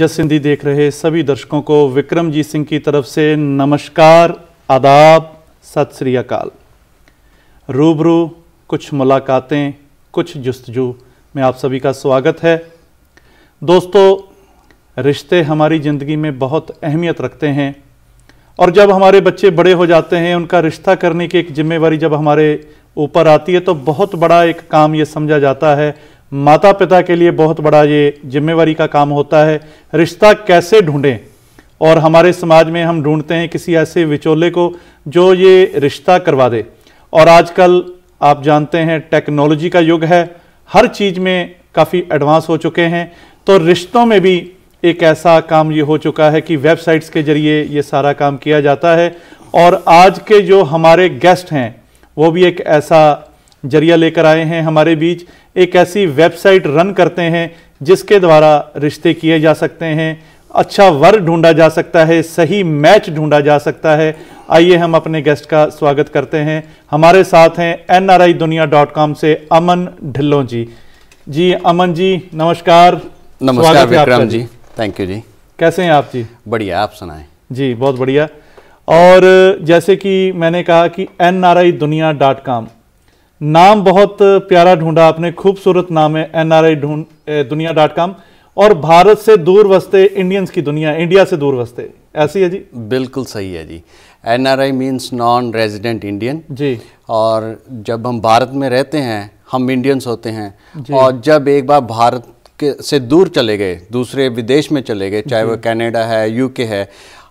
जस सिंधी देख रहे सभी दर्शकों को विक्रमजीत सिंह की तरफ से नमस्कार आदाब सत श्री अकाल रूबरू कुछ मुलाकातें कुछ जस्तजू में आप सभी का स्वागत है दोस्तों रिश्ते हमारी ज़िंदगी में बहुत अहमियत रखते हैं और जब हमारे बच्चे बड़े हो जाते हैं उनका रिश्ता करने की एक जिम्मेवारी जब हमारे ऊपर आती है तो बहुत बड़ा एक काम ये समझा जाता है माता पिता के लिए बहुत बड़ा ये जिम्मेवारी का काम होता है रिश्ता कैसे ढूंढें और हमारे समाज में हम ढूंढते हैं किसी ऐसे विचोले को जो ये रिश्ता करवा दे और आजकल आप जानते हैं टेक्नोलॉजी का युग है हर चीज़ में काफ़ी एडवांस हो चुके हैं तो रिश्तों में भी एक ऐसा काम ये हो चुका है कि वेबसाइट्स के ज़रिए ये सारा काम किया जाता है और आज के जो हमारे गेस्ट हैं वो भी एक ऐसा जरिया लेकर आए हैं हमारे बीच एक ऐसी वेबसाइट रन करते हैं जिसके द्वारा रिश्ते किए जा सकते हैं अच्छा वर ढूंढा जा सकता है सही मैच ढूंढा जा सकता है आइए हम अपने गेस्ट का स्वागत करते हैं हमारे साथ हैं एन आर आई दुनिया डॉट कॉम से अमन ढिल्लो जी जी अमन जी नमस्कार नमस्कार विक्रम जी थैंक यू जी कैसे हैं आप जी बढ़िया आप सुनाएं जी बहुत बढ़िया और जैसे कि मैंने कहा कि एन आर आई दुनिया डॉट कॉम नाम बहुत प्यारा ढूंढा आपने खूबसूरत नाम है एन आर आई ढूंढ दुनिया डॉट कॉम और भारत से दूर वस्ते इंडियंस की दुनिया इंडिया से दूर वस्ते ऐसी है जी बिल्कुल सही है जी N R I means non resident Indian जी और जब हम भारत में रहते हैं हम इंडियंस होते हैं और जब एक बार भारत के से दूर चले गए दूसरे विदेश में चले गए चाहे वो कनाडा है यूके है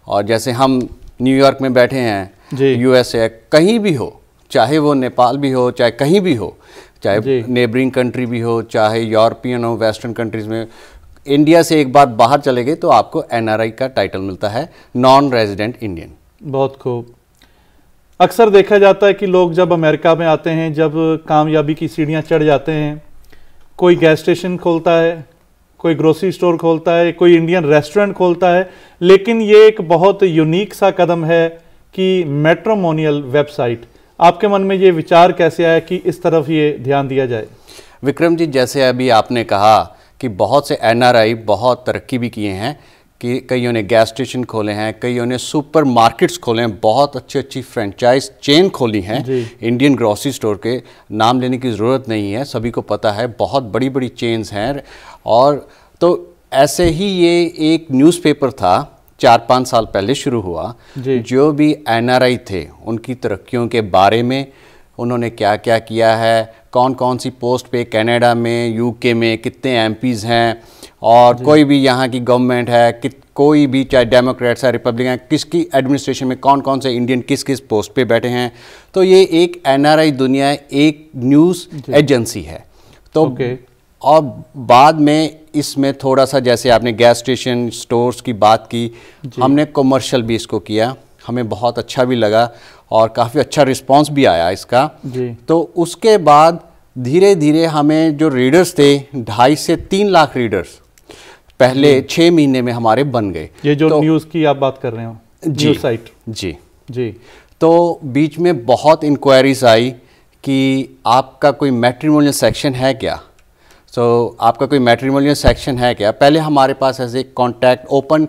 और जैसे हम न्यूयॉर्क में बैठे हैं यूएसए कहीं भी हो चाहे वो नेपाल भी हो चाहे कहीं भी हो चाहे नेबरिंग कंट्री भी हो चाहे यूरोपियन हो वेस्टर्न कंट्रीज़ में इंडिया से एक बार बाहर चले गए तो आपको एनआरआई का टाइटल मिलता है नॉन रेजिडेंट इंडियन बहुत खूब अक्सर देखा जाता है कि लोग जब अमेरिका में आते हैं जब कामयाबी की सीढ़ियाँ चढ़ जाते हैं कोई गैस स्टेशन खोलता है कोई ग्रोसरी स्टोर खोलता है कोई इंडियन रेस्टोरेंट खोलता है लेकिन ये एक बहुत यूनिक सा कदम है कि मेट्रोमोनियल वेबसाइट आपके मन में ये विचार कैसे आया कि इस तरफ ये ध्यान दिया जाए विक्रम जी जैसे अभी आपने कहा कि बहुत से एनआरआई बहुत तरक्की भी किए हैं कि कईयों ने गैस स्टेशन खोले हैं कईयों ने सुपर मार्केट्स खोले हैं बहुत अच्छी अच्छी फ्रेंचाइज चेन खोली हैं इंडियन ग्रॉसरी स्टोर के नाम लेने की ज़रूरत नहीं है सभी को पता है बहुत बड़ी बड़ी चेन्स हैं और तो ऐसे ही ये एक न्यूज़पेपर था चार पाँच साल पहले शुरू हुआ जो भी एन थे उनकी तरक्कियों के बारे में उन्होंने क्या क्या किया है कौन कौन सी पोस्ट पे कनाडा में यूके में कितने एम हैं और कोई भी यहाँ की गवर्नमेंट है कि कोई भी चाहे डेमोक्रेट्स है है किसकी एडमिनिस्ट्रेशन में कौन कौन से इंडियन किस किस पोस्ट पे बैठे हैं तो ये एक एनआरआई दुनिया एक न्यूज़ एजेंसी है तो और बाद में इसमें थोड़ा सा जैसे आपने गैस स्टेशन स्टोर्स की बात की हमने कमर्शियल भी इसको किया हमें बहुत अच्छा भी लगा और काफ़ी अच्छा रिस्पांस भी आया इसका जी तो उसके बाद धीरे धीरे हमें जो रीडर्स थे ढाई से तीन लाख रीडर्स पहले छः महीने में हमारे बन गए ये जो तो, न्यूज़ की आप बात कर रहे हो जी साइट जी जी तो बीच में बहुत इंक्वायरीज आई कि आपका कोई मेट्रीमोनियल सेक्शन है क्या सो so, आपका कोई मेट्रीमोनियल सेक्शन है क्या पहले हमारे पास ऐसे कॉन्टैक्ट ओपन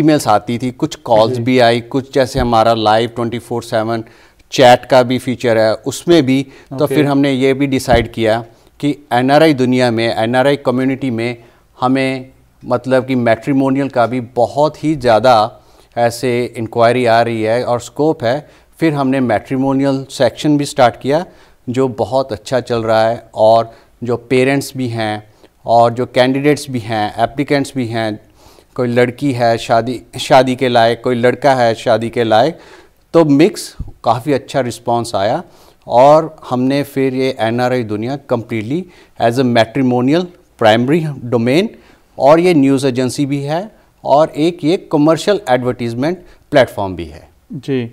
ईमेल्स आती थी कुछ कॉल्स भी आई कुछ जैसे हमारा live twenty four seven chat का भी फीचर है उसमें भी तो okay. तो फिर हमने ये भी डिसाइड किया कि एनआरआई दुनिया में एनआरआई कम्युनिटी में हमें मतलब कि मैट्रीमोनियल का भी बहुत ही ज़्यादा ऐसे इंक्वायरी आ रही है और स्कोप है फिर हमने मैट्रीमोनियल सेक्शन भी स्टार्ट किया जो बहुत अच्छा चल रहा है और जो पेरेंट्स भी हैं और जो कैंडिडेट्स भी हैं एप्लीकेंट्स भी हैं कोई लड़की है शादी शादी के लायक कोई लड़का है शादी के लायक तो मिक्स काफ़ी अच्छा रिस्पांस आया और हमने फिर ये NRI Duniya completely as a matrimonial primary domain और ये न्यूज़ एजेंसी भी है और एक ये कमर्शियल एडवर्टीज़मेंट प्लेटफॉर्म भी है जी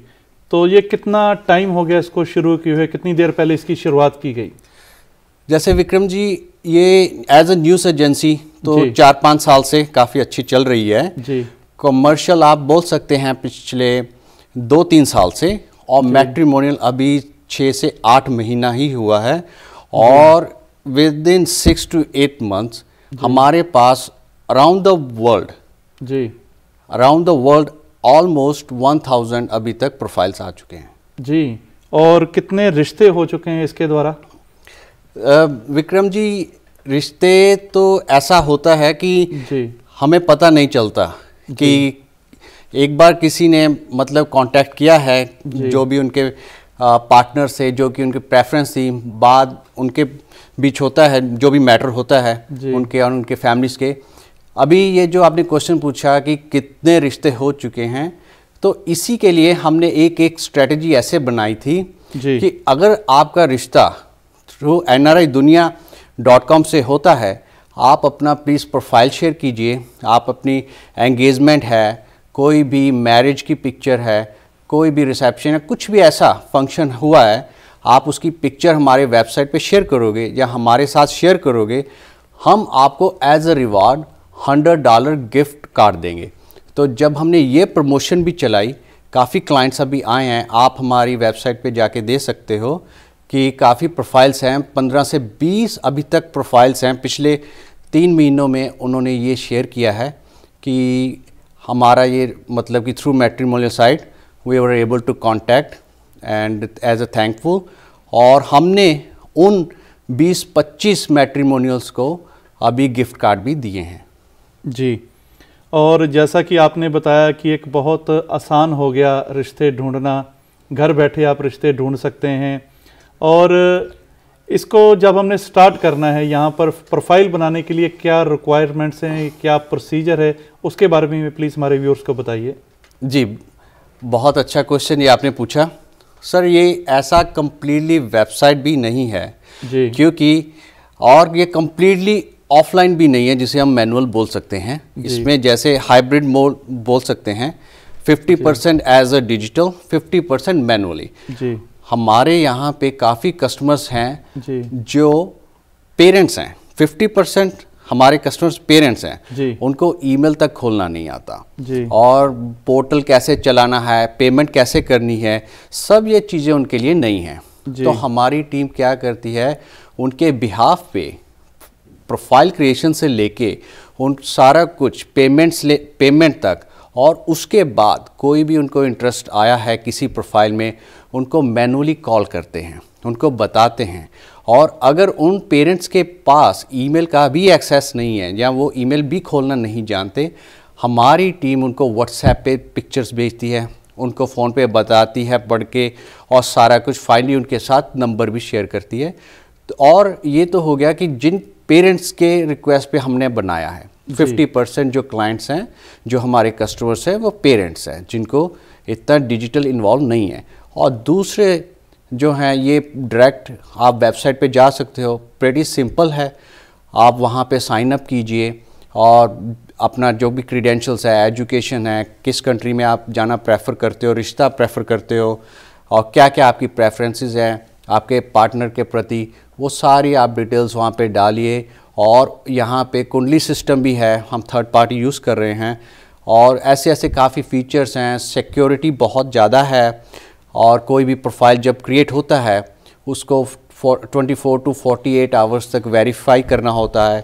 तो ये कितना टाइम हो गया इसको शुरू किए हुए कितनी देर पहले इसकी शुरुआत की गई जैसे विक्रम जी ये एज ए न्यूज एजेंसी तो चार पाँच साल से काफ़ी अच्छी चल रही है जी कमर्शियल आप बोल सकते हैं पिछले दो तीन साल से और मैट्रीमोनियल अभी छः से आठ महीना ही हुआ है और within six to eight months हमारे पास अराउंड द वर्ल्ड जी around the world almost one thousand अभी तक प्रोफाइल्स आ चुके हैं जी और कितने रिश्ते हो चुके हैं इसके द्वारा विक्रम जी रिश्ते तो ऐसा होता है कि हमें पता नहीं चलता कि एक बार किसी ने मतलब कांटेक्ट किया है जो भी उनके पार्टनर से जो कि उनकी प्रेफरेंस थी बाद उनके बीच होता है जो भी मैटर होता है उनके और उनके फैमिलीज़ के अभी ये जो आपने क्वेश्चन पूछा कि कितने रिश्ते हो चुके हैं तो इसी के लिए हमने एक एक स्ट्रेटजी ऐसे बनाई थी कि अगर आपका रिश्ता थ्रू एन आर आई दुनिया डॉट कॉम से होता है आप अपना प्लीज़ प्रोफाइल शेयर कीजिए आप अपनी एंगेजमेंट है कोई भी मैरिज की पिक्चर है कोई भी रिसेप्शन है कुछ भी ऐसा फंक्शन हुआ है आप उसकी पिक्चर हमारे वेबसाइट पे शेयर करोगे या हमारे साथ शेयर करोगे हम आपको as a reward hundred dollar gift card देंगे तो जब हमने ये प्रमोशन भी चलाई काफ़ी क्लाइंट्स अभी आए हैं आप हमारी वेबसाइट पे जाके दे सकते हो कि काफ़ी प्रोफाइल्स हैं पंद्रह से बीस अभी तक प्रोफाइल्स हैं पिछले तीन महीनों में उन्होंने ये शेयर किया है कि हमारा ये मतलब कि through matrimonial site we are able to contact and as a thankful और हमने उन 20-25 मैट्रीमोनियल्स को अभी गिफ्ट कार्ड भी दिए हैं जी और जैसा कि आपने बताया कि एक बहुत आसान हो गया रिश्ते ढूंढना घर बैठे आप रिश्ते ढूंढ सकते हैं और इसको जब हमने स्टार्ट करना है यहाँ पर प्रोफाइल बनाने के लिए क्या रिक्वायरमेंट्स हैं क्या प्रोसीजर है उसके बारे में प्लीज़ हमारे व्यूअर्स को बताइए जी बहुत अच्छा क्वेश्चन ये आपने पूछा सर ये ऐसा कम्प्लीटली वेबसाइट भी नहीं है जी क्योंकि और ये कम्प्लीटली ऑफलाइन भी नहीं है जिसे हम मैनुअल बोल सकते हैं इसमें जैसे हाइब्रिड मोड बोल सकते हैं 50% percent as a digital 50% percent manually हमारे यहाँ पे काफ़ी कस्टमर्स हैं जो पेरेंट्स हैं 50 परसेंट हमारे कस्टमर्स पेरेंट्स हैं उनको ईमेल तक खोलना नहीं आता और पोर्टल कैसे चलाना है पेमेंट कैसे करनी है सब ये चीज़ें उनके लिए नहीं हैं तो हमारी टीम क्या करती है उनके बिहाफ पे प्रोफाइल क्रिएशन से लेके उन सारा कुछ पेमेंट्स ले पेमेंट तक और उसके बाद कोई भी उनको इंटरेस्ट आया है किसी प्रोफाइल में उनको मैनुअली कॉल करते हैं उनको बताते हैं और अगर उन पेरेंट्स के पास ईमेल का भी एक्सेस नहीं है या वो ईमेल भी खोलना नहीं जानते हमारी टीम उनको व्हाट्सएप पे पिक्चर्स भेजती है उनको फ़ोन पे बताती है पढ़ के और सारा कुछ फाइनली उनके साथ नंबर भी शेयर करती है तो और ये तो हो गया कि जिन पेरेंट्स के रिक्वेस्ट पे हमने बनाया है फिफ्टी परसेंट जो क्लाइंट्स हैं जो हमारे कस्टमर्स हैं वो पेरेंट्स हैं जिनको इतना डिजिटल इन्वॉल्व नहीं है और दूसरे जो हैं ये डायरेक्ट आप वेबसाइट पे जा सकते हो प्रेटी सिंपल है आप वहाँ पे साइन अप कीजिए और अपना जो भी क्रीडेंशल्स है एजुकेशन है किस कंट्री में आप जाना प्रेफर करते हो रिश्ता प्रेफर करते हो और क्या क्या आपकी प्रेफरेंसेस हैं आपके पार्टनर के प्रति वो सारी आप डिटेल्स वहाँ पे डालिए और यहाँ पे कुंडली सिस्टम भी है हम थर्ड पार्टी यूज़ कर रहे हैं और ऐसे ऐसे काफ़ी फीचर्स हैं सिक्योरिटी बहुत ज़्यादा है और कोई भी प्रोफाइल जब क्रिएट होता है उसको twenty four to forty eight hours तक वेरीफाई करना होता है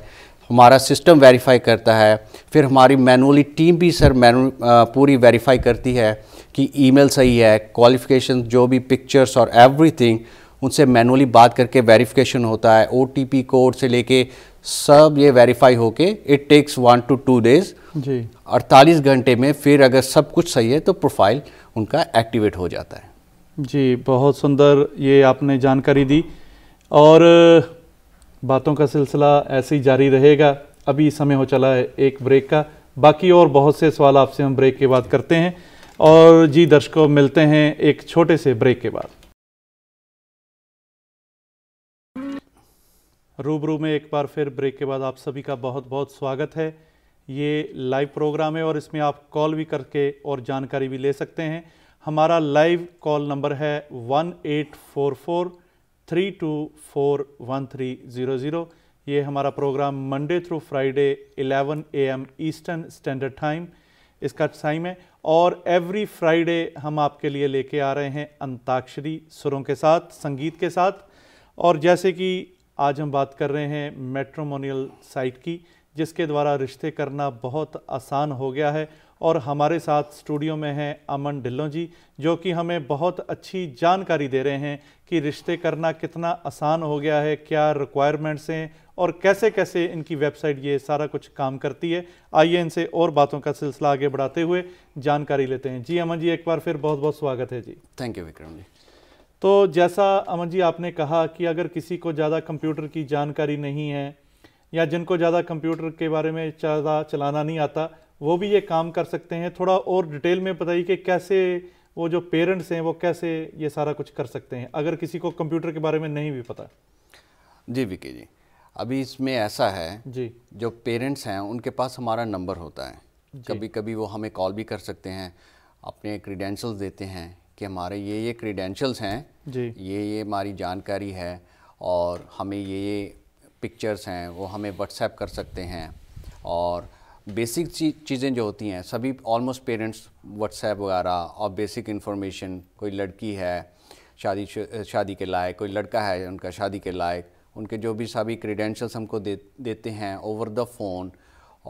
हमारा सिस्टम वेरीफाई करता है फिर हमारी मैनुअली टीम भी सर मैनु पूरी वेरीफाई करती है कि ईमेल सही है क्वालिफिकेशन जो भी पिक्चर्स और एवरीथिंग उनसे मैनुअली बात करके वेरिफिकेशन होता है ओ कोड से लेके सब ये वेरीफाई होके it takes one two two days जी 48 घंटे में फिर अगर सब कुछ सही है तो प्रोफाइल उनका एक्टिवेट हो जाता है जी बहुत सुंदर ये आपने जानकारी दी और बातों का सिलसिला ऐसे ही जारी रहेगा अभी समय हो चला है एक ब्रेक का बाकी और बहुत से सवाल आपसे हम ब्रेक के बाद करते हैं और जी दर्शकों मिलते हैं एक छोटे से ब्रेक के बाद रूबरू में एक बार फिर ब्रेक के बाद आप सभी का बहुत बहुत स्वागत है ये लाइव प्रोग्राम है और इसमें आप कॉल भी करके और जानकारी भी ले सकते हैं हमारा लाइव कॉल नंबर है one eight four four three two four one three zero zero ये हमारा program Monday through Friday A M eastern standard time इसका टाइम है और एवरी फ्राइडे हम आपके लिए लेके आ रहे हैं अंताक्षरी सुरों के साथ संगीत के साथ और जैसे कि आज हम बात कर रहे हैं मेट्रोमोनियल साइट की जिसके द्वारा रिश्ते करना बहुत आसान हो गया है और हमारे साथ स्टूडियो में हैं अमन ढिल्लों जी जो कि हमें बहुत अच्छी जानकारी दे रहे हैं कि रिश्ते करना कितना आसान हो गया है क्या रिक्वायरमेंट्स हैं और कैसे कैसे इनकी वेबसाइट ये सारा कुछ काम करती है आइए इनसे और बातों का सिलसिला आगे बढ़ाते हुए जानकारी लेते हैं जी अमन जी एक बार फिर बहुत बहुत स्वागत है जी थैंक यू विक्रम जी तो जैसा अमन जी आपने कहा कि अगर किसी को ज़्यादा कंप्यूटर की जानकारी नहीं है या जिनको ज़्यादा कंप्यूटर के बारे में ज़्यादा चलाना नहीं आता वो भी ये काम कर सकते हैं थोड़ा और डिटेल में बताइए कि कैसे वो जो पेरेंट्स हैं वो कैसे ये सारा कुछ कर सकते हैं अगर किसी को कंप्यूटर के बारे में नहीं भी पता जी विके जी अभी इसमें ऐसा है जी जो पेरेंट्स हैं उनके पास हमारा नंबर होता है कभी कभी वो हमें कॉल भी कर सकते हैं अपने क्रीडेंशल्स देते हैं कि हमारे ये ये क्रीडेंशल्स हैं जी ये ये हमारी जानकारी है और हमें ये ये पिक्चर्स हैं वो हमें व्हाट्सएप कर सकते हैं और बेसिक चीज़ें जो होती हैं सभी ऑलमोस्ट पेरेंट्स व्हाट्सएप वगैरह और बेसिक इन्फॉर्मेशन कोई लड़की है शादी शादी के लायक कोई लड़का है उनका शादी के लायक उनके जो भी सभी क्रीडेंशल्स हमको दे देते हैं ओवर द फ़ोन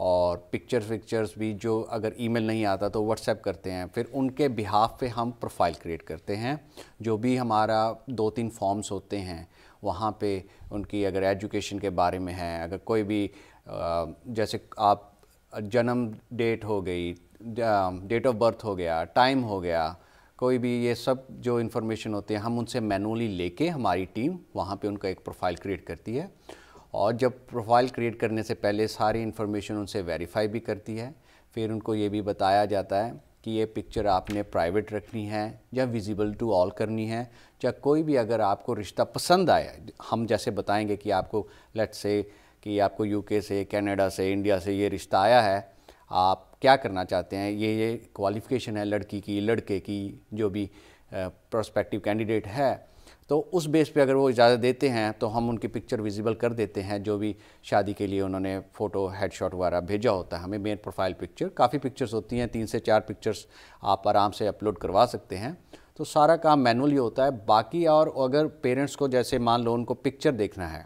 और पिक्चर्स विक्चर्स भी जो अगर ईमेल नहीं आता तो व्हाट्सएप करते हैं फिर उनके बिहाफ पे हम प्रोफाइल क्रिएट करते हैं जो भी हमारा दो तीन फॉर्म्स होते हैं वहाँ पे उनकी अगर एजुकेशन के बारे में है अगर कोई भी जैसे आप जन्म डेट हो गई डेट ऑफ बर्थ हो गया टाइम हो गया कोई भी ये सब जो इन्फॉर्मेशन होते हैं हम उनसे मैनुअली लेके हमारी टीम वहाँ पे उनका एक प्रोफाइल क्रिएट करती है और जब प्रोफाइल क्रिएट करने से पहले सारी इन्फॉर्मेशन उनसे वेरीफाई भी करती है फिर उनको ये भी बताया जाता है कि ये पिक्चर आपने प्राइवेट रखनी है या विजिबल टू ऑल करनी है या कोई भी अगर आपको रिश्ता पसंद आया हम जैसे बताएंगे कि आपको लेट से कि आपको यूके से कनाडा से इंडिया से ये रिश्ता आया है आप क्या करना चाहते हैं ये ये क्वालिफ़िकेशन है लड़की की लड़के की जो भी प्रोस्पेक्टिव कैंडिडेट है तो उस बेस पे अगर वो इजाज़त देते हैं तो हम उनकी पिक्चर विजिबल कर देते हैं जो भी शादी के लिए उन्होंने फ़ोटो हेडशॉट वगैरह भेजा होता है हमें मेन प्रोफाइल पिक्चर काफ़ी पिक्चर्स होती हैं तीन से चार पिक्चर्स आप आराम से अपलोड करवा सकते हैं तो सारा काम मैनुअली होता है बाकी और अगर पेरेंट्स को जैसे मान लो उनको पिक्चर देखना है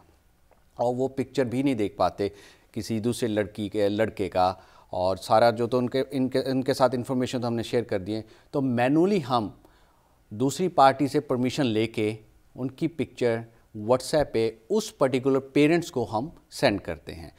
और वो पिक्चर भी नहीं देख पाते किसी दूसरे लड़की के लड़के का और सारा जो तो उनके इनके इनके साथ इन्फॉर्मेशन तो हमने शेयर कर दिए तो मैनुअली हम दूसरी पार्टी से परमिशन लेके उनकी पिक्चर व्हाट्सएप पे उस पर्टिकुलर पेरेंट्स को हम सेंड करते हैं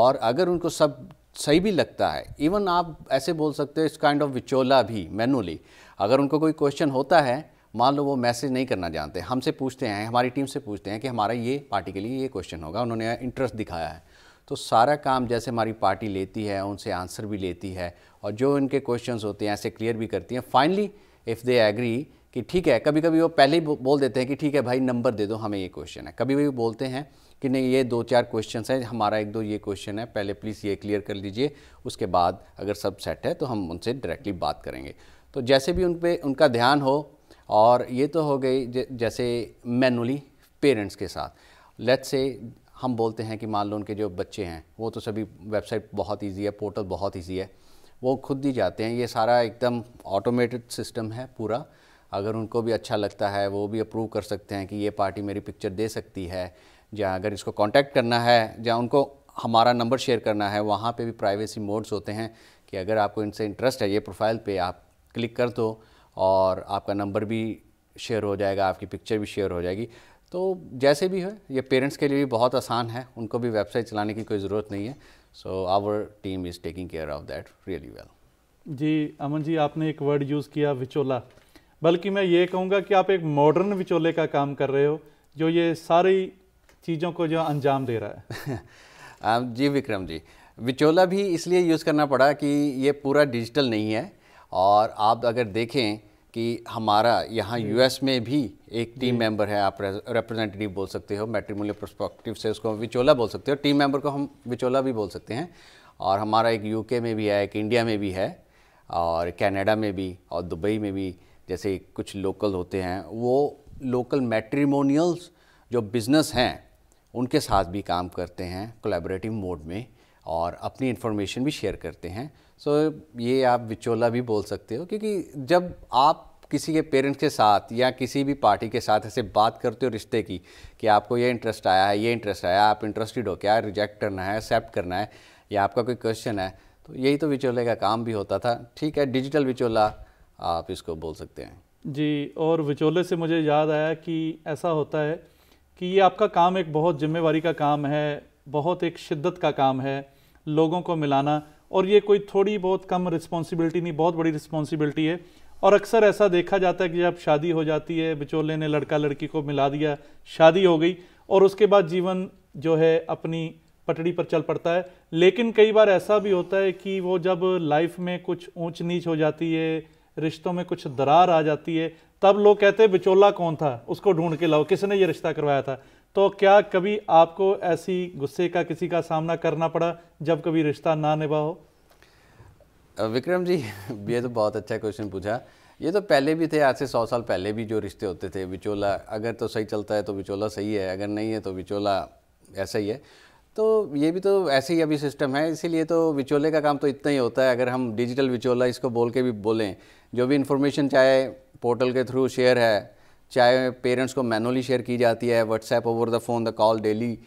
और अगर उनको सब सही भी लगता है इवन आप ऐसे बोल सकते हो इस काइंड ऑफ विचोला भी मैनुअली अगर उनको कोई क्वेश्चन होता है मान लो वो मैसेज नहीं करना जानते हमसे पूछते हैं हमारी टीम से पूछते हैं कि हमारा ये पार्टी के लिए ये क्वेश्चन होगा उन्होंने इंटरेस्ट दिखाया है तो सारा काम जैसे हमारी पार्टी लेती है उनसे आंसर भी लेती है और जो इनके क्वेश्चंस होते हैं ऐसे क्लियर भी करती हैं फाइनली इफ़ दे एग्री कि ठीक है कभी कभी वो पहले ही बोल देते हैं कि ठीक है भाई नंबर दे दो हमें ये क्वेश्चन है कभी भी बोलते हैं कि नहीं ये दो चार क्वेश्चन हैं हमारा एक दो ये क्वेश्चन है पहले प्लीज़ ये क्लियर कर लीजिए उसके बाद अगर सब सेट है तो हम उनसे डायरेक्टली बात करेंगे तो जैसे भी उन पर उनका ध्यान हो और ये तो हो गई जैसे मैनुअली पेरेंट्स के साथ लेट्स से हम बोलते हैं कि मान लो उनके जो बच्चे हैं वो तो सभी वेबसाइट बहुत ईजी है पोर्टल बहुत ईजी है वो खुद ही जाते हैं ये सारा एकदम ऑटोमेटेड सिस्टम है पूरा अगर उनको भी अच्छा लगता है वो भी अप्रूव कर सकते हैं कि ये पार्टी मेरी पिक्चर दे सकती है या अगर इसको कांटेक्ट करना है या उनको हमारा नंबर शेयर करना है वहाँ पे भी प्राइवेसी मोड्स होते हैं कि अगर आपको इनसे इंटरेस्ट है ये प्रोफाइल पे आप क्लिक कर दो और आपका नंबर भी शेयर हो जाएगा आपकी पिक्चर भी शेयर हो जाएगी तो जैसे भी है ये पेरेंट्स के लिए भी बहुत आसान है उनको भी वेबसाइट चलाने की कोई ज़रूरत नहीं है so our team is taking care of that really well जी अमन जी आपने एक वर्ड यूज़ किया विचोला बल्कि मैं ये कहूँगा कि आप एक मॉडर्न विचोले का काम कर रहे हो जो ये सारी चीज़ों को जो अंजाम दे रहा है जी विक्रम जी विचोला भी इसलिए यूज़ करना पड़ा कि ये पूरा डिजिटल नहीं है और आप अगर देखें कि हमारा यहाँ यूएस में भी एक टीम मेंबर है आप रिप्रेजेंटेटिव बोल सकते हो मेट्रीमोनियल प्रस्पेक्टिव से उसको विचोला बोल सकते हो टीम मेंबर को हम विचोला भी बोल सकते हैं और हमारा एक यूके में भी है एक इंडिया में भी है और कनाडा में भी और दुबई में भी जैसे कुछ लोकल होते हैं वो लोकल मेट्रीमोनियल्स जो बिज़नेस हैं उनके साथ भी काम करते हैं कोलेबरेटिव मोड में और अपनी इन्फॉर्मेशन भी शेयर करते हैं सो so, ये आप विचोला भी बोल सकते हो क्योंकि जब आप किसी के पेरेंट्स के साथ या किसी भी पार्टी के साथ ऐसे बात करते हो रिश्ते की कि आपको ये इंटरेस्ट आया है ये इंटरेस्ट आया आप इंटरेस्टेड हो क्या रिजेक्ट करना है एक्सेप्ट करना है या आपका कोई क्वेश्चन है तो यही तो विचोले का काम भी होता था ठीक है डिजिटल विचोला आप इसको बोल सकते हैं जी और विचोले से मुझे याद आया कि ऐसा होता है कि ये आपका काम एक बहुत जिम्मेवारी का काम है बहुत एक शिद्दत का काम है लोगों को मिलाना और ये कोई थोड़ी बहुत कम रिस्पॉन्सिबिलिटी नहीं बहुत बड़ी रिस्पॉन्सिबिलिटी है और अक्सर ऐसा देखा जाता है कि जब शादी हो जाती है बिचोले ने लड़का लड़की को मिला दिया शादी हो गई और उसके बाद जीवन जो है अपनी पटड़ी पर चल पड़ता है लेकिन कई बार ऐसा भी होता है कि वो जब लाइफ में कुछ ऊंच नीच हो जाती है रिश्तों में कुछ दरार आ जाती है तब लोग कहते हैं बिचोला कौन था उसको ढूंढ के लाओ किसने ये रिश्ता करवाया था तो क्या कभी आपको ऐसी गुस्से का किसी का सामना करना पड़ा जब कभी रिश्ता ना निभा हो विक्रम जी ये तो बहुत अच्छा क्वेश्चन पूछा ये तो पहले भी थे आज से सौ साल पहले भी जो रिश्ते होते थे बिचोला अगर तो सही चलता है तो बिचोला सही है अगर नहीं है तो बिचोला ऐसा ही है तो ये भी तो ऐसे ही अभी सिस्टम है इसीलिए तो विचोले का काम तो इतना ही होता है अगर हम डिजिटल विचोला इसको बोल के भी बोलें जो भी इन्फॉर्मेशन चाहे पोर्टल के थ्रू शेयर है चाहे पेरेंट्स को मैनुअली शेयर की जाती है WhatsApp over the phone the call daily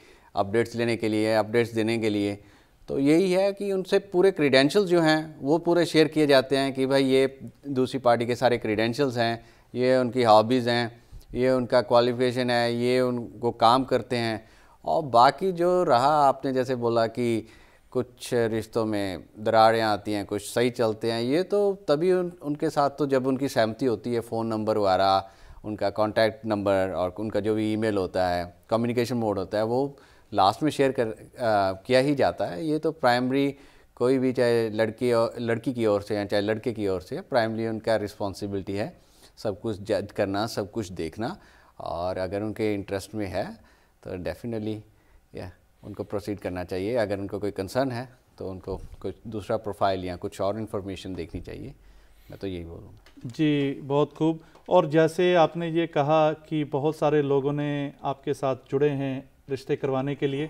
updates लेने के लिए अपडेट्स देने के लिए तो यही है कि उनसे पूरे क्रीडेंशल्स जो हैं वो पूरे शेयर किए जाते हैं कि भाई ये दूसरी पार्टी के सारे क्रीडेंशल्स हैं ये उनकी हॉबीज़ हैं ये उनका क्वालिफिकेशन है ये उनको काम करते हैं और बाकी जो रहा आपने जैसे बोला कि कुछ रिश्तों में दरारें आती हैं कुछ सही चलते हैं ये तो तभी उन उनके साथ तो जब उनकी सहमति होती है फ़ोन नंबर वगैरह उनका कॉन्टैक्ट नंबर और उनका जो भी ईमेल होता है कम्युनिकेशन मोड होता है वो लास्ट में शेयर कर आ, किया ही जाता है ये तो प्राइमरी कोई भी चाहे लड़की और लड़की की ओर से या चाहे लड़के की ओर से प्राइमरी उनका रिस्पॉन्सिबिलिटी है सब कुछ जज करना सब कुछ देखना और अगर उनके इंटरेस्ट में है तो डेफिनेटली या उनको प्रोसीड करना चाहिए अगर उनको कोई कंसर्न है तो उनको कुछ दूसरा प्रोफाइल या कुछ और इन्फॉर्मेशन देखनी चाहिए मैं तो यही बोलूँगा जी बहुत खूब और जैसे आपने ये कहा कि बहुत सारे लोगों ने आपके साथ जुड़े हैं रिश्ते करवाने के लिए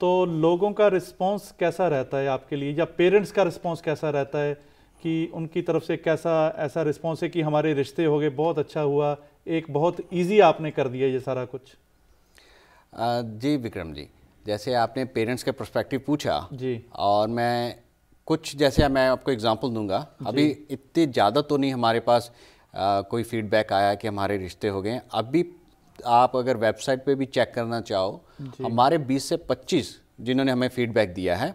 तो लोगों का रिस्पांस कैसा रहता है आपके लिए या पेरेंट्स का रिस्पांस कैसा रहता है कि उनकी तरफ से कैसा ऐसा रिस्पांस है कि हमारे रिश्ते हो गए बहुत अच्छा हुआ एक बहुत इजी आपने कर दिया ये सारा कुछ जी विक्रम जी जैसे आपने पेरेंट्स के प्रस्पेक्टिव पूछा जी और मैं कुछ जैसे मैं आपको एग्जांपल दूंगा अभी इतने ज़्यादा तो नहीं हमारे पास आ, कोई फीडबैक आया कि हमारे रिश्ते हो गए अभी आप अगर वेबसाइट पे भी चेक करना चाहो हमारे 20 से 25 जिन्होंने हमें फीडबैक दिया है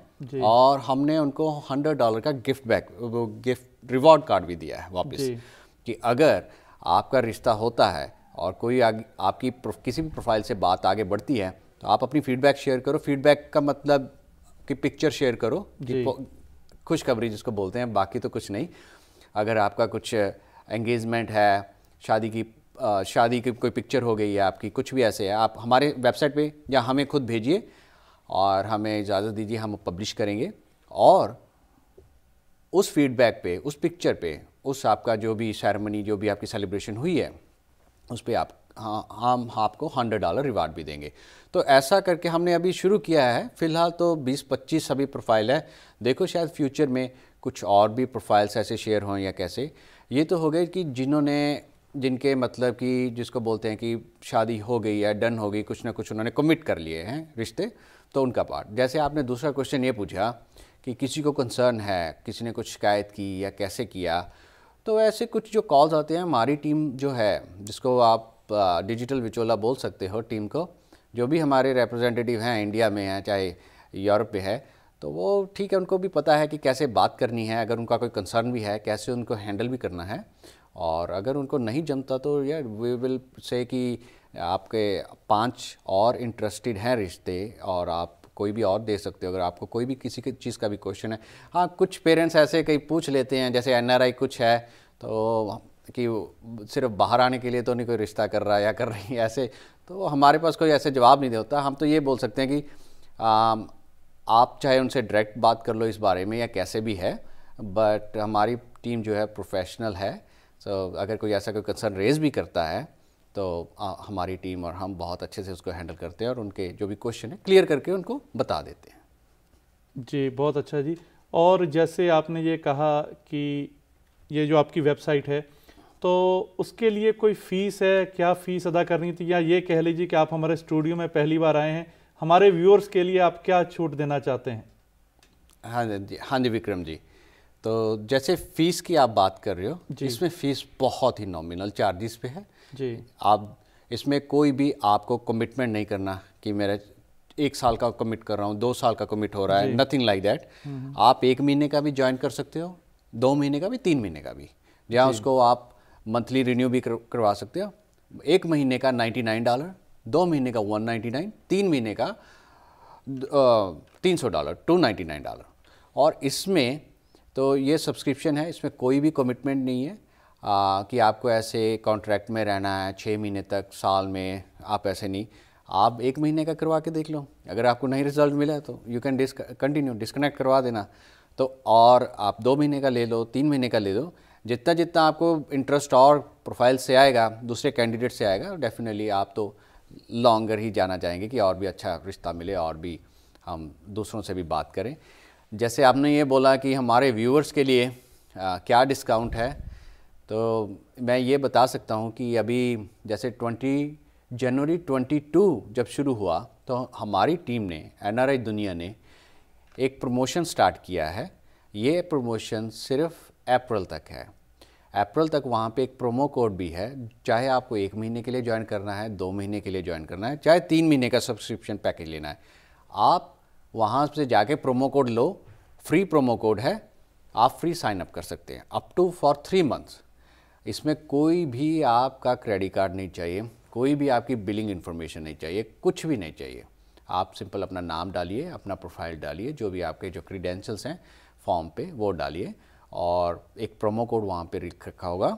और हमने उनको हंड्रेड डॉलर का गिफ्ट बैक वो गिफ्ट रिवॉर्ड कार्ड भी दिया है वापस कि अगर आपका रिश्ता होता है और कोई आग, आपकी किसी भी प्रोफाइल से बात आगे बढ़ती है तो आप अपनी फीडबैक शेयर करो फीडबैक का मतलब कि पिक्चर शेयर करो खुशखबरी जिसको बोलते हैं बाकी तो कुछ नहीं अगर आपका कुछ एंगेजमेंट है शादी की शादी की कोई पिक्चर हो गई है आपकी कुछ भी ऐसे है आप हमारे वेबसाइट पे या हमें खुद भेजिए और हमें इजाज़त दीजिए हम पब्लिश करेंगे और उस फीडबैक पे उस पिक्चर पे उस आपका जो भी सेरेमनी जो भी आपकी सेलिब्रेशन हुई है उस पर आप हाँ हम आपको हंड्रेड डॉलर रिवार्ड भी देंगे तो ऐसा करके हमने अभी शुरू किया है फ़िलहाल तो बीस पच्चीस अभी प्रोफाइल है देखो शायद फ्यूचर में कुछ और भी प्रोफाइल्स ऐसे शेयर हों या कैसे ये तो हो गए कि जिन्होंने जिनके मतलब कि जिसको बोलते हैं कि शादी हो गई या डन हो गई कुछ ना कुछ उन्होंने कमिट कर लिए हैं रिश्ते तो उनका पार्ट जैसे आपने दूसरा क्वेश्चन ये पूछा कि किसी को कंसर्न है किसी ने कुछ शिकायत की या कैसे किया तो ऐसे कुछ जो कॉल्स आते हैं हमारी टीम जो है जिसको आप डिजिटल विचोला बोल सकते हो टीम को जो भी हमारे रिप्रेजेंटेटिव हैं इंडिया में हैं चाहे यूरोप में है तो वो ठीक है उनको भी पता है कि कैसे बात करनी है अगर उनका कोई कंसर्न भी है कैसे उनको हैंडल भी करना है और अगर उनको नहीं जमता तो ये वी विल से कि आपके पांच और इंटरेस्टेड हैं रिश्ते और आप कोई भी और दे सकते हो अगर आपको कोई भी किसी की चीज़ का भी क्वेश्चन है हाँ कुछ पेरेंट्स ऐसे कई पूछ लेते हैं जैसे एन कुछ है तो कि सिर्फ बाहर आने के लिए तो नहीं कोई रिश्ता कर रहा है या कर रही है ऐसे तो हमारे पास कोई ऐसे जवाब नहीं होता हम तो ये बोल सकते हैं कि आ, आप चाहे उनसे डायरेक्ट बात कर लो इस बारे में या कैसे भी है बट हमारी टीम जो है प्रोफेशनल है सो so, अगर कोई ऐसा कोई कंसर्न रेज भी करता है तो आ, हमारी टीम और हम बहुत अच्छे से उसको हैंडल करते हैं और उनके जो भी क्वेश्चन है क्लियर करके उनको बता देते हैं जी बहुत अच्छा जी और जैसे आपने ये कहा कि ये जो आपकी वेबसाइट है तो उसके लिए कोई फ़ीस है क्या फ़ीस अदा करनी थी या ये कह लीजिए कि आप हमारे स्टूडियो में पहली बार आए हैं हमारे व्यूअर्स के लिए आप क्या छूट देना चाहते हैं हाँ जी हाँ जी विक्रम जी तो जैसे फ़ीस की आप बात कर रहे हो इसमें फ़ीस बहुत ही नॉमिनल चार्जेस पे है जी आप इसमें कोई भी आपको कमिटमेंट नहीं करना कि मेरा एक साल का कमिट कर रहा हूँ दो साल का कमिट हो रहा है नथिंग लाइक दैट आप एक महीने का भी ज्वाइन कर सकते हो दो महीने का भी तीन महीने का भी जहाँ उसको आप मंथली रिन्यू भी करवा सकते हो एक महीने का 99 डॉलर दो महीने का 199 तीन महीने का तीन सौ dollar two ninety nine dollar और इसमें तो ये सब्सक्रिप्शन है इसमें कोई भी कमिटमेंट नहीं है आ, कि आपको ऐसे कॉन्ट्रैक्ट में रहना है छः महीने तक साल में आप ऐसे नहीं आप एक महीने का करवा के देख लो अगर आपको नहीं रिजल्ट मिला तो you can discontinue disconnect करवा देना तो और आप दो महीने का ले लो तीन महीने का ले लो जितना जितना आपको इंटरेस्ट और प्रोफाइल से आएगा दूसरे कैंडिडेट से आएगा डेफिनेटली आप तो लॉन्गर ही जाना चाहेंगे कि और भी अच्छा रिश्ता मिले और भी हम दूसरों से भी बात करें जैसे आपने ये बोला कि हमारे व्यूअर्स के लिए आ, क्या डिस्काउंट है तो मैं ये बता सकता हूँ कि अभी जैसे 20 जनवरी 22 जब शुरू हुआ तो हमारी टीम ने एन दुनिया ने एक प्रमोशन स्टार्ट किया है ये प्रमोशन सिर्फ अप्रैल तक है अप्रैल तक वहाँ पे एक प्रोमो कोड भी है चाहे आपको एक महीने के लिए ज्वाइन करना है दो महीने के लिए ज्वाइन करना है चाहे तीन महीने का सब्सक्रिप्शन पैकेज लेना है आप वहाँ से जाके प्रोमो कोड लो फ्री प्रोमो कोड है आप फ्री साइन अप कर सकते हैं up to for three months इसमें कोई भी आपका क्रेडिट कार्ड नहीं चाहिए कोई भी आपकी बिलिंग इन्फॉर्मेशन नहीं चाहिए कुछ भी नहीं चाहिए आप सिंपल अपना नाम डालिए अपना प्रोफाइल डालिए जो भी आपके जो क्रीडेंशल्स हैं फॉर्म पे वो डालिए और एक प्रोमो कोड वहाँ पर लिख रखा होगा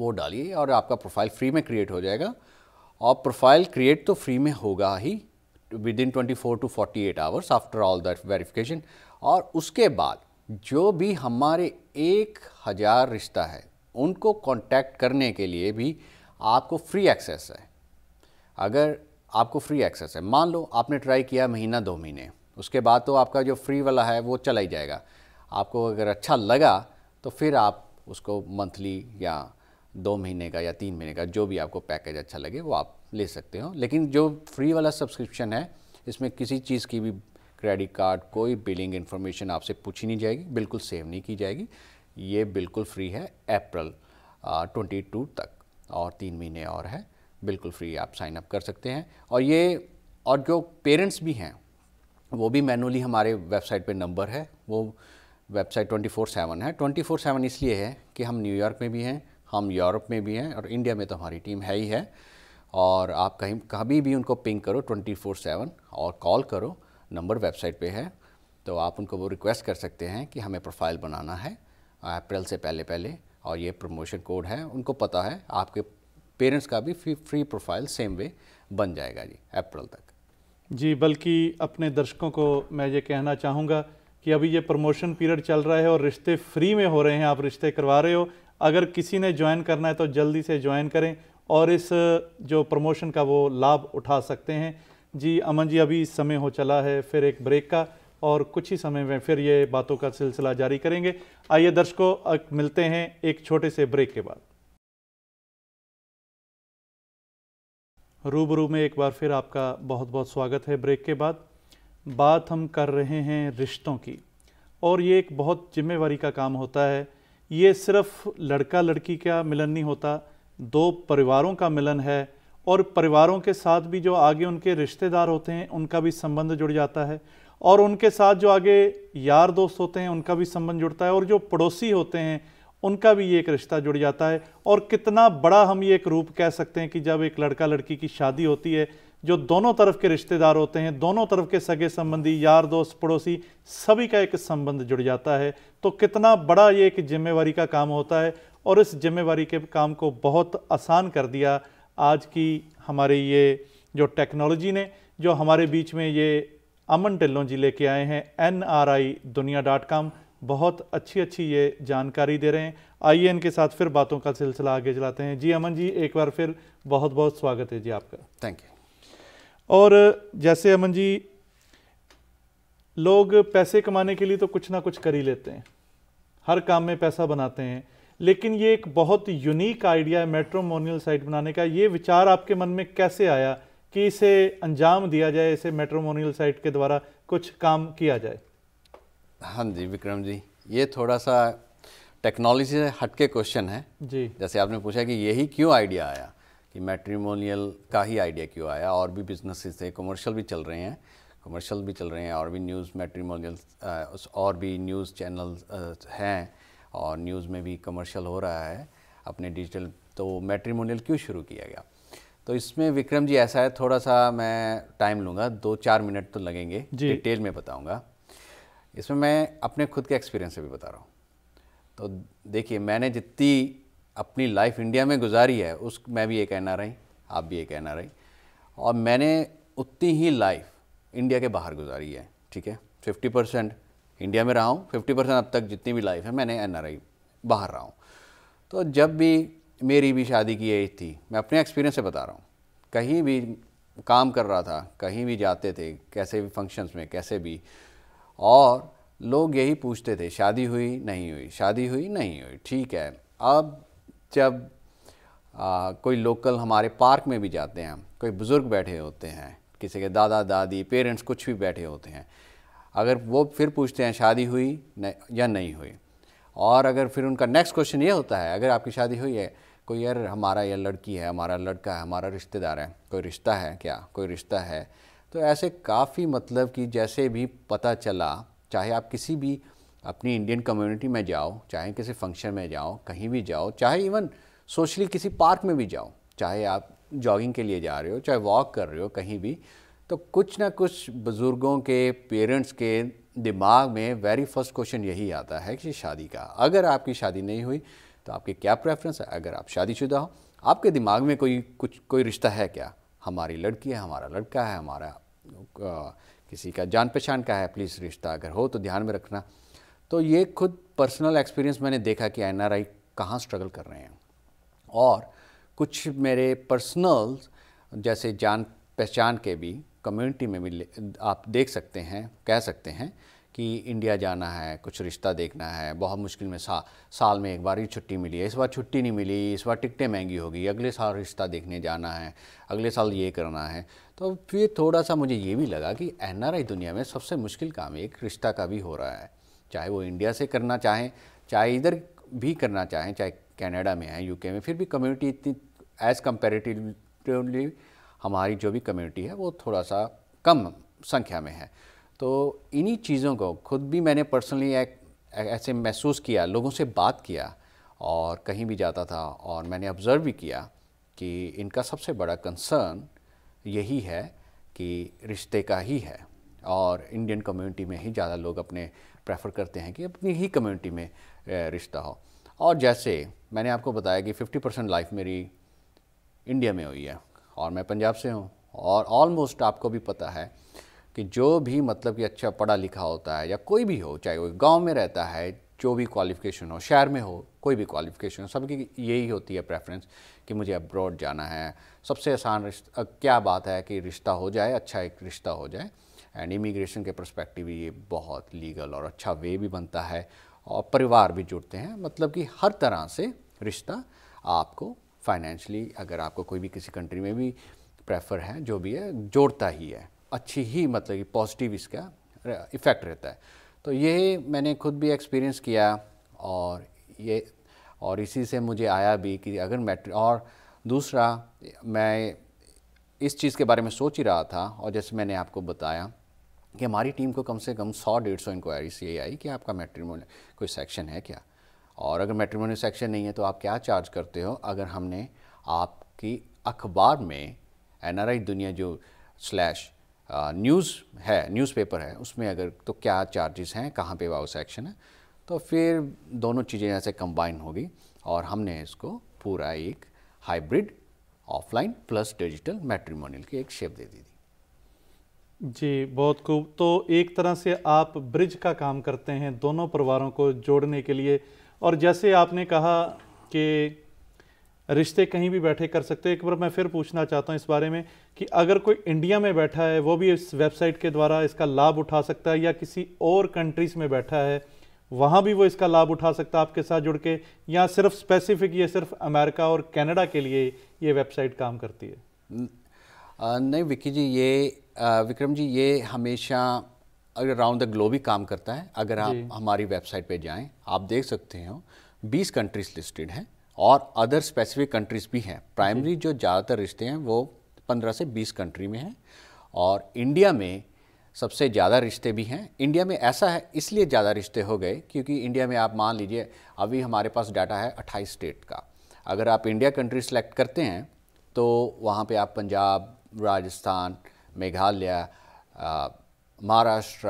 वो डालिए और आपका प्रोफाइल फ्री में क्रिएट हो जाएगा और प्रोफाइल क्रिएट तो फ्री में होगा ही within twenty four to forty eight hours after all that verification और उसके बाद जो भी हमारे एक हज़ार रिश्ता है उनको कांटेक्ट करने के लिए भी आपको फ्री एक्सेस है अगर आपको फ्री एक्सेस है मान लो आपने ट्राई किया महीना दो महीने उसके बाद तो आपका जो फ्री वाला है वो चला ही जाएगा आपको अगर अच्छा लगा तो फिर आप उसको मंथली या दो महीने का या तीन महीने का जो भी आपको पैकेज अच्छा लगे वो आप ले सकते हो लेकिन जो फ्री वाला सब्सक्रिप्शन है इसमें किसी चीज़ की भी क्रेडिट कार्ड कोई बिलिंग इन्फॉर्मेशन आपसे पूछी नहीं जाएगी बिल्कुल सेव नहीं की जाएगी ये बिल्कुल फ्री है अप्रैल ट्वेंटी टू तक और तीन महीने और है बिल्कुल फ्री आप साइन अप कर सकते हैं और ये और जो पेरेंट्स भी हैं वो भी मैनुअली हमारे वेबसाइट पे नंबर है वो वेबसाइट ट्वेंटी फोर सेवन है ट्वेंटी फोर सेवन इसलिए है कि हम न्यूयॉर्क में भी हैं हम यूरोप में भी हैं और इंडिया में तो हमारी टीम है ही है और आप कहीं कभी भी उनको पिंग करो ट्वेंटी फोर सेवन और कॉल करो नंबर वेबसाइट पे है तो आप उनको वो रिक्वेस्ट कर सकते हैं कि हमें प्रोफाइल बनाना है अप्रैल से पहले पहले और ये प्रमोशन कोड है उनको पता है आपके पेरेंट्स का भी फ्री प्रोफाइल सेम वे बन जाएगा जी अप्रैल तक जी बल्कि अपने दर्शकों को मैं ये कहना चाहूँगा कि अभी ये प्रमोशन पीरियड चल रहा है और रिश्ते फ्री में हो रहे हैं आप रिश्ते करवा रहे हो अगर किसी ने ज्वाइन करना है तो जल्दी से ज्वाइन करें और इस जो प्रमोशन का वो लाभ उठा सकते हैं जी अमन जी अभी समय हो चला है फिर एक ब्रेक का और कुछ ही समय में फिर ये बातों का सिलसिला जारी करेंगे आइए दर्शकों मिलते हैं एक छोटे से ब्रेक के बाद रूबरू में एक बार फिर आपका बहुत बहुत स्वागत है ब्रेक के बाद बात हम कर रहे हैं रिश्तों की और ये एक बहुत जिम्मेवारी का काम होता है ये सिर्फ लड़का लड़की का मिलन नहीं होता दो परिवारों का मिलन है और परिवारों के साथ भी जो आगे उनके रिश्तेदार होते हैं उनका भी संबंध जुड़ जाता है और उनके साथ जो आगे यार दोस्त होते हैं उनका भी संबंध जुड़ता है और जो पड़ोसी होते हैं उनका भी ये एक रिश्ता जुड़ जाता है और कितना बड़ा हम ये एक रूप कह सकते हैं कि जब एक लड़का लड़की की शादी होती है जो दोनों तरफ के रिश्तेदार होते हैं दोनों तरफ के सगे संबंधी यार दोस्त पड़ोसी सभी का एक संबंध जुड़ जाता है तो कितना बड़ा ये एक जिम्मेवारी का काम होता है और इस जिम्मेवारी के काम को बहुत आसान कर दिया आज की हमारी ये जो टेक्नोलॉजी ने जो हमारे बीच में ये अमन टिल्लों जी लेके आए हैं एन आर आई दुनिया डॉट कॉम बहुत अच्छी अच्छी ये जानकारी दे रहे हैं आइए इनके साथ फिर बातों का सिलसिला आगे चलाते हैं जी अमन जी एक बार फिर बहुत बहुत स्वागत है जी आपका थैंक यू और जैसे अमन जी लोग पैसे कमाने के लिए तो कुछ ना कुछ कर ही लेते हैं हर काम में पैसा बनाते हैं लेकिन ये एक बहुत यूनिक आइडिया है मेट्रोमोनियल साइट बनाने का ये विचार आपके मन में कैसे आया कि इसे अंजाम दिया जाए इसे मेट्रोमोनियल साइट के द्वारा कुछ काम किया जाए हाँ जी विक्रम जी ये थोड़ा सा टेक्नोलॉजी से हटके क्वेश्चन है जी जैसे आपने पूछा कि यही क्यों आइडिया आया कि मैट्रीमोनियल का ही आइडिया क्यों आया और भी बिजनेसेस थे कमर्शियल भी चल रहे हैं कमर्शियल भी चल रहे हैं और भी न्यूज़ मैट्रीमोनियल और भी न्यूज़ चैनल हैं और न्यूज़ में भी कमर्शियल हो रहा है अपने डिजिटल तो मैट्रीमोनियल क्यों शुरू किया गया तो इसमें विक्रम जी ऐसा है थोड़ा सा मैं टाइम लूँगा दो चार मिनट तो लगेंगे डिटेल में बताऊँगा इसमें मैं अपने खुद के एक्सपीरियंस से भी बता रहा हूँ तो देखिए मैंने जितनी अपनी लाइफ इंडिया में गुजारी है उस मैं भी ये कहना रही आप भी ये कहना रही और मैंने उतनी ही लाइफ इंडिया के बाहर गुजारी है ठीक है फिफ्टी परसेंट इंडिया में रहा हूँ फिफ्टी परसेंट अब तक जितनी भी लाइफ है मैंने एन बाहर रहा हूँ तो जब भी मेरी भी शादी की एज थी मैं अपने एक्सपीरियंस से बता रहा हूँ कहीं भी काम कर रहा था कहीं भी जाते थे कैसे भी फंक्शंस में कैसे भी और लोग यही पूछते थे शादी हुई नहीं हुई शादी हुई नहीं हुई ठीक है अब जब आ, कोई लोकल हमारे पार्क में भी जाते हैं कोई बुज़ुर्ग बैठे होते हैं किसी के दादा दादी पेरेंट्स कुछ भी बैठे होते हैं अगर वो फिर पूछते हैं शादी हुई या नहीं हुई और अगर फिर उनका नेक्स्ट क्वेश्चन ये होता है अगर आपकी शादी हुई है कोई यार हमारा या लड़की है हमारा लड़का है हमारा रिश्तेदार है कोई रिश्ता है क्या कोई रिश्ता है तो ऐसे काफ़ी मतलब कि जैसे भी पता चला चाहे आप किसी भी अपनी इंडियन कम्युनिटी में जाओ चाहे किसी फंक्शन में जाओ कहीं भी जाओ चाहे इवन सोशली किसी पार्क में भी जाओ चाहे आप जॉगिंग के लिए जा रहे हो चाहे वॉक कर रहे हो कहीं भी तो कुछ ना कुछ बुज़ुर्गों के पेरेंट्स के दिमाग में वेरी फर्स्ट क्वेश्चन यही आता है कि शादी का अगर आपकी शादी नहीं हुई तो आपके क्या प्रेफरेंस है अगर आप शादीशुदा हो आपके दिमाग में कोई कुछ कोई रिश्ता है क्या हमारी लड़की है हमारा लड़का है हमारा आ, किसी का जान पहचान का है प्लीज़ रिश्ता अगर हो तो ध्यान में रखना तो ये खुद पर्सनल एक्सपीरियंस मैंने देखा कि एन आर आई कहाँ स्ट्रगल कर रहे हैं और कुछ मेरे पर्सनल जैसे जान पहचान के भी कम्युनिटी में भी आप देख सकते हैं कह सकते हैं कि इंडिया जाना है कुछ रिश्ता देखना है बहुत मुश्किल में सा साल में एक बार ही छुट्टी मिली है इस बार छुट्टी नहीं मिली इस बार टिकटें महंगी होगी अगले साल रिश्ता देखने जाना है अगले साल ये करना है तो फिर थोड़ा सा मुझे ये भी लगा कि एन दुनिया में सबसे मुश्किल काम एक रिश्ता का भी हो रहा है चाहे वो इंडिया से करना चाहें चाहे इधर भी करना चाहें चाहे कनाडा में आए यूके में फिर भी कम्युनिटी इतनी एज़ कंपेरेटिवली हमारी जो भी कम्युनिटी है वो थोड़ा सा कम संख्या में है तो इन्हीं चीज़ों को खुद भी मैंने पर्सनली ऐसे महसूस किया लोगों से बात किया और कहीं भी जाता था और मैंने ऑब्ज़र्व भी किया कि इनका सबसे बड़ा कंसर्न यही है कि रिश्ते का ही है और इंडियन कम्युनिटी में ही ज़्यादा लोग अपने प्रेफर करते हैं कि अपनी ही कम्युनिटी में रिश्ता हो और जैसे मैंने आपको बताया कि 50 परसेंट लाइफ मेरी इंडिया में हुई है और मैं पंजाब से हूँ और ऑलमोस्ट आपको भी पता है कि जो भी मतलब कि अच्छा पढ़ा लिखा होता है या कोई भी हो चाहे वो गांव में रहता है जो भी क्वालिफ़िकेशन हो शहर में हो कोई भी क्वालिफ़िकेशन हो सबकी यही होती है प्रेफरेंस कि मुझे अब्रॉड जाना है सबसे आसान रिश्ता क्या बात है कि रिश्ता हो जाए अच्छा एक रिश्ता हो जाए एंड इमिग्रेशन के परस्पेक्टिव ये बहुत लीगल और अच्छा वे भी बनता है और परिवार भी जुड़ते हैं मतलब कि हर तरह से रिश्ता आपको फाइनेंशली अगर आपको कोई भी किसी कंट्री में भी प्रेफर है जो भी है जोड़ता ही है अच्छी ही मतलब कि पॉजिटिव इसका इफ़ेक्ट रहता है तो ये मैंने खुद भी एक्सपीरियंस किया और ये और इसी से मुझे आया भी कि अगर मैट्रिक और दूसरा मैं इस चीज़ के बारे में सोच ही रहा था और जैसे मैंने आपको बताया कि हमारी टीम को कम से कम सौ डेढ़ सौ इंक्वायरीज ये आई कि आपका मेट्रीमोन कोई सेक्शन है क्या और अगर मेट्रीमोन सेक्शन नहीं है तो आप क्या चार्ज करते हो अगर हमने आपकी अखबार में एन दुनिया जो स्लैश न्यूज़ है न्यूज़पेपर है उसमें अगर तो क्या चार्जेस हैं कहाँ पे वाओ सेक्शन है तो फिर दोनों चीज़ें ऐसे कंबाइन होगी और हमने इसको पूरा एक hybrid offline plus digital matrimonial की एक शेप दे दी थी जी बहुत खूब तो एक तरह से आप ब्रिज का काम करते हैं दोनों परिवारों को जोड़ने के लिए और जैसे आपने कहा कि रिश्ते कहीं भी बैठे कर सकते हैं एक बार मैं फिर पूछना चाहता हूँ इस बारे में कि अगर कोई इंडिया में बैठा है वो भी इस वेबसाइट के द्वारा इसका लाभ उठा सकता है या किसी और कंट्रीज़ में बैठा है वहाँ भी वो इसका लाभ उठा सकता है आपके साथ जुड़ के या सिर्फ स्पेसिफिक ये सिर्फ अमेरिका और कैनेडा के लिए ये वेबसाइट काम करती है नहीं विक्की जी ये विक्रम जी ये हमेशा अराउंड द ग्लोब ही काम करता है अगर आप हमारी वेबसाइट पे जाएं आप देख सकते हो 20 कंट्रीज लिस्टेड हैं और अदर स्पेसिफिक कंट्रीज भी हैं प्राइमरी जो ज़्यादातर रिश्ते हैं वो 15 से 20 कंट्री में हैं और इंडिया में सबसे ज़्यादा रिश्ते भी हैं इंडिया में ऐसा है इसलिए ज़्यादा रिश्ते हो गए क्योंकि इंडिया में आप मान लीजिए अभी हमारे पास डाटा है अट्ठाईस स्टेट का अगर आप इंडिया कंट्री सेलेक्ट करते हैं तो वहाँ पे आप पंजाब राजस्थान मेघालय महाराष्ट्र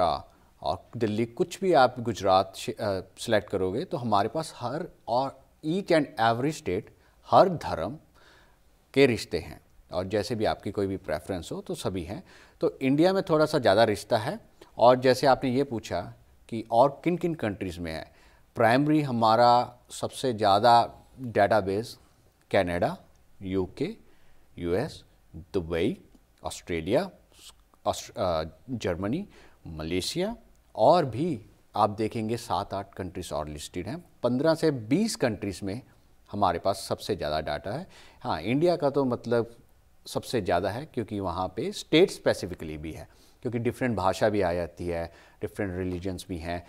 और दिल्ली कुछ भी आप गुजरात सेलेक्ट करोगे तो हमारे पास हर और ईच एंड एवरी स्टेट हर धर्म के रिश्ते हैं और जैसे भी आपकी कोई भी प्रेफरेंस हो तो सभी हैं तो इंडिया में थोड़ा सा ज़्यादा रिश्ता है और जैसे आपने ये पूछा कि और किन किन कंट्रीज़ में है प्राइमरी हमारा सबसे ज़्यादा database Canada UK US Dubai Australia Germany Malaysia और भी आप देखेंगे सात आठ कंट्रीज और लिस्टेड हैं पंद्रह से बीस कंट्रीज़ में हमारे पास सबसे ज़्यादा डाटा है हाँ इंडिया का तो मतलब सबसे ज़्यादा है क्योंकि वहाँ पे स्टेट स्पेसिफिकली भी है क्योंकि डिफरेंट भाषा भी आ जाती है डिफरेंट रिलीजन्स भी हैं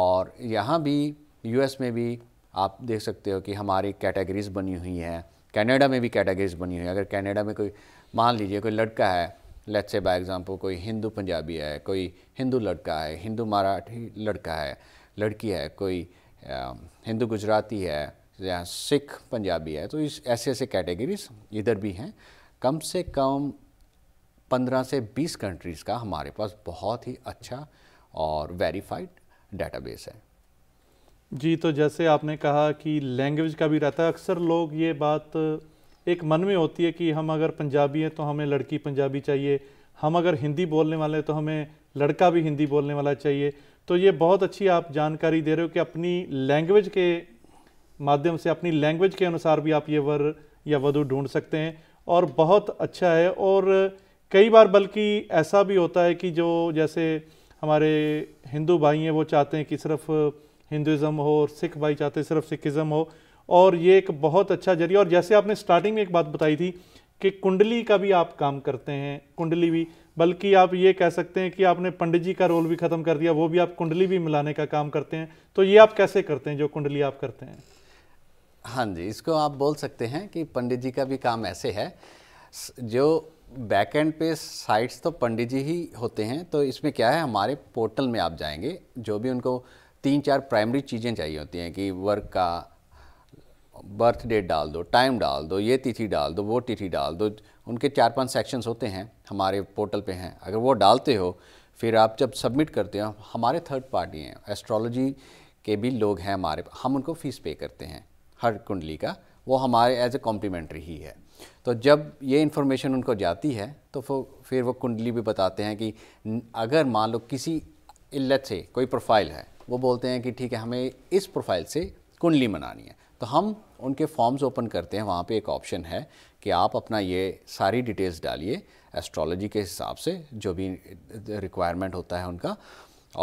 और यहाँ भी यूएस में भी आप देख सकते हो कि हमारी कैटेगरीज बनी हुई हैं कनाडा में भी कैटेगरीज बनी हुई हैं अगर कनाडा में कोई मान लीजिए कोई लड़का है लेट से बाय एग्ज़ाम्पल कोई हिंदू पंजाबी है कोई हिंदू लड़का है हिंदू मराठी लड़का है लड़की है कोई हिंदू गुजराती है या सिख पंजाबी है तो इस ऐसे ऐसे कैटेगरीज इधर भी हैं कम से कम पंद्रह से बीस कंट्रीज़ का हमारे पास बहुत ही अच्छा और वेरीफाइड डेटाबेस है जी तो जैसे आपने कहा कि लैंग्वेज का भी रहता है अक्सर लोग ये बात एक मन में होती है कि हम अगर पंजाबी हैं तो हमें लड़की पंजाबी चाहिए हम अगर हिंदी बोलने वाले हैं तो हमें लड़का भी हिंदी बोलने वाला चाहिए तो ये बहुत अच्छी आप जानकारी दे रहे हो कि अपनी लैंग्वेज के माध्यम से अपनी लैंग्वेज के अनुसार भी आप ये वर या वधु ढूंढ सकते हैं और बहुत अच्छा है और कई बार बल्कि ऐसा भी होता है कि जो जैसे हमारे हिंदू भाई हैं वो चाहते हैं कि सिर्फ हिंदुज़म हो और सिख भाई चाहते हैं सिर्फ सिखिज़म हो और ये एक बहुत अच्छा जरिया और जैसे आपने स्टार्टिंग में एक बात बताई थी कि कुंडली का भी आप काम करते हैं कुंडली भी बल्कि आप ये कह सकते हैं कि आपने पंडित जी का रोल भी ख़त्म कर दिया वो भी आप कुंडली भी मिलाने का काम करते हैं तो ये आप कैसे करते हैं जो कुंडली आप करते हैं हाँ जी इसको आप बोल सकते हैं कि पंडित जी का भी काम ऐसे है जो बैक एंड पे साइट्स तो पंडित जी ही होते हैं तो इसमें क्या है हमारे पोर्टल में आप जाएंगे जो भी उनको तीन चार प्राइमरी चीज़ें चाहिए होती हैं कि वर्क का बर्थ डेट डाल दो टाइम डाल दो ये तिथि डाल दो वो तिथि डाल दो उनके चार पांच सेक्शंस होते हैं हमारे पोर्टल पे हैं अगर वो डालते हो फिर आप जब सबमिट करते हो हमारे थर्ड पार्टी हैं एस्ट्रोलॉजी के भी लोग हैं हमारे हम उनको फ़ीस पे करते हैं हर कुंडली का वो हमारे एज ए कॉम्प्लीमेंट्री ही है तो जब ये इन्फॉर्मेशन उनको जाती है तो फिर वो कुंडली भी बताते हैं कि अगर मान लो किसी इल्लत से कोई प्रोफाइल है वो बोलते हैं कि ठीक है हमें इस प्रोफाइल से कुंडली बनानी है तो हम उनके फॉर्म्स ओपन करते हैं वहाँ पे एक ऑप्शन है कि आप अपना ये सारी डिटेल्स डालिए एस्ट्रोलॉजी के हिसाब से जो भी रिक्वायरमेंट होता है उनका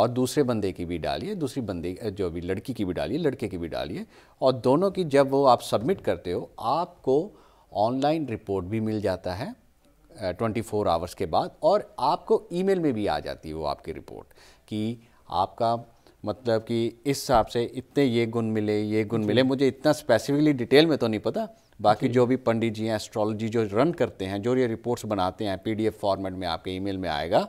और दूसरे बंदे की भी डालिए दूसरी बंदे जो भी लड़की की भी डालिए लड़के की भी डालिए और दोनों की जब वो आप सबमिट करते हो आपको ऑनलाइन रिपोर्ट भी मिल जाता है ट्वेंटी फोर आवर्स के बाद और आपको ईमेल में भी आ जाती है वो आपकी रिपोर्ट कि आपका मतलब कि इस हिसाब से इतने ये गुण मिले ये गुण मिले मुझे इतना स्पेसिफिकली डिटेल में तो नहीं पता बाकी जो भी पंडित जी हैं एस्ट्रोलॉजी जो रन करते हैं जो ये रिपोर्ट्स बनाते हैं पीडीएफ फॉर्मेट में आपके ईमेल में आएगा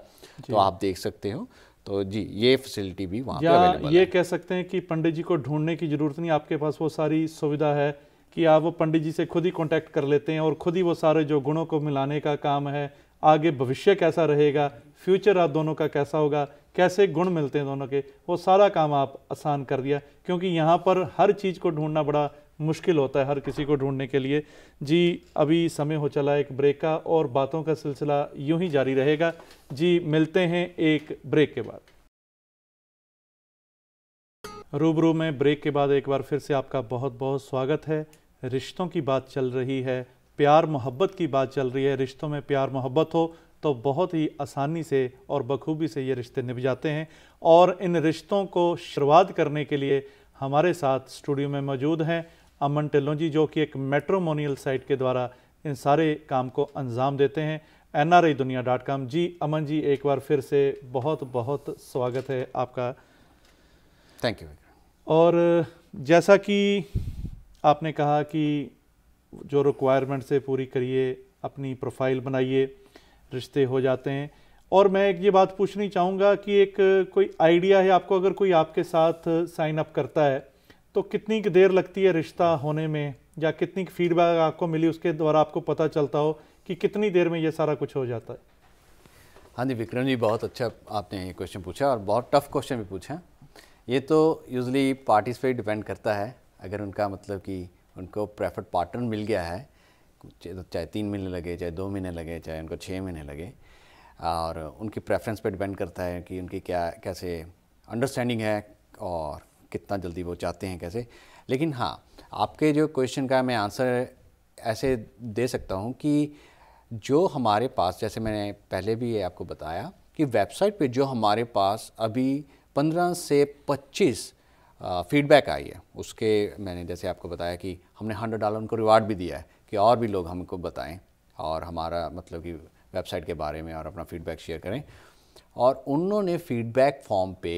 तो आप देख सकते हो तो जी ये फैसिलिटी भी वहाँ पे ये कह सकते हैं कि पंडित जी को ढूंढने की जरूरत नहीं आपके पास वो सारी सुविधा है कि आप वो पंडित जी से खुद ही कांटेक्ट कर लेते हैं और खुद ही वो सारे जो गुणों को मिलाने का काम है आगे भविष्य कैसा रहेगा फ्यूचर आप दोनों का कैसा होगा कैसे गुण मिलते हैं दोनों के वो सारा काम आप आसान कर दिया क्योंकि यहाँ पर हर चीज़ को ढूंढना बड़ा मुश्किल होता है हर किसी को ढूंढने के लिए जी अभी समय हो चला एक ब्रेक का और बातों का सिलसिला यूं ही जारी रहेगा जी मिलते हैं एक ब्रेक के बाद रूबरू में ब्रेक के बाद एक बार फिर से आपका बहुत बहुत स्वागत है रिश्तों की बात चल रही है प्यार मोहब्बत की बात चल रही है रिश्तों में प्यार मोहब्बत हो तो बहुत ही आसानी से और बखूबी से ये रिश्ते निभ जाते हैं और इन रिश्तों को शुरुआत करने के लिए हमारे साथ स्टूडियो में मौजूद हैं अमन टिल्लों जी जो कि एक मेट्रोमोनियल साइट के द्वारा इन सारे काम को अंजाम देते हैं एन आर आई दुनिया डॉट कॉम जी अमन जी एक बार फिर से बहुत बहुत स्वागत है आपका थैंक यू और जैसा कि आपने कहा कि जो रिक्वायरमेंट से पूरी करिए अपनी प्रोफाइल बनाइए रिश्ते हो जाते हैं और मैं एक ये बात पूछनी चाहूँगा कि एक कोई आइडिया है आपको अगर कोई आपके साथ साइन अप करता है तो कितनी देर लगती है रिश्ता होने में या कितनी फीडबैक आपको मिली उसके द्वारा आपको पता चलता हो कि कितनी देर में ये सारा कुछ हो जाता है हाँ जी विक्रम जी बहुत अच्छा आपने ये क्वेश्चन पूछा और बहुत टफ क्वेश्चन भी पूछा ये तो यूजली पार्टीज पर डिपेंड करता है अगर उनका मतलब कि उनको प्रेफर्ड पार्टनर मिल गया है तो चाहे तीन महीने लगे चाहे दो महीने लगे चाहे उनको छः महीने लगे और उनकी प्रेफरेंस पे डिपेंड करता है कि उनकी क्या कैसे अंडरस्टैंडिंग है और कितना जल्दी वो चाहते हैं कैसे लेकिन हाँ आपके जो क्वेश्चन का मैं आंसर ऐसे दे सकता हूँ कि जो हमारे पास जैसे मैंने पहले भी ये आपको बताया कि वेबसाइट पे जो हमारे पास अभी पंद्रह से पच्चीस फीडबैक आई है उसके मैंने जैसे आपको बताया कि हमने हंड्रेड डॉलर उनको रिवार्ड भी दिया है कि और भी लोग हमको बताएं और हमारा मतलब कि वेबसाइट के बारे में और अपना फीडबैक शेयर करें और उन्होंने फीडबैक फॉर्म पे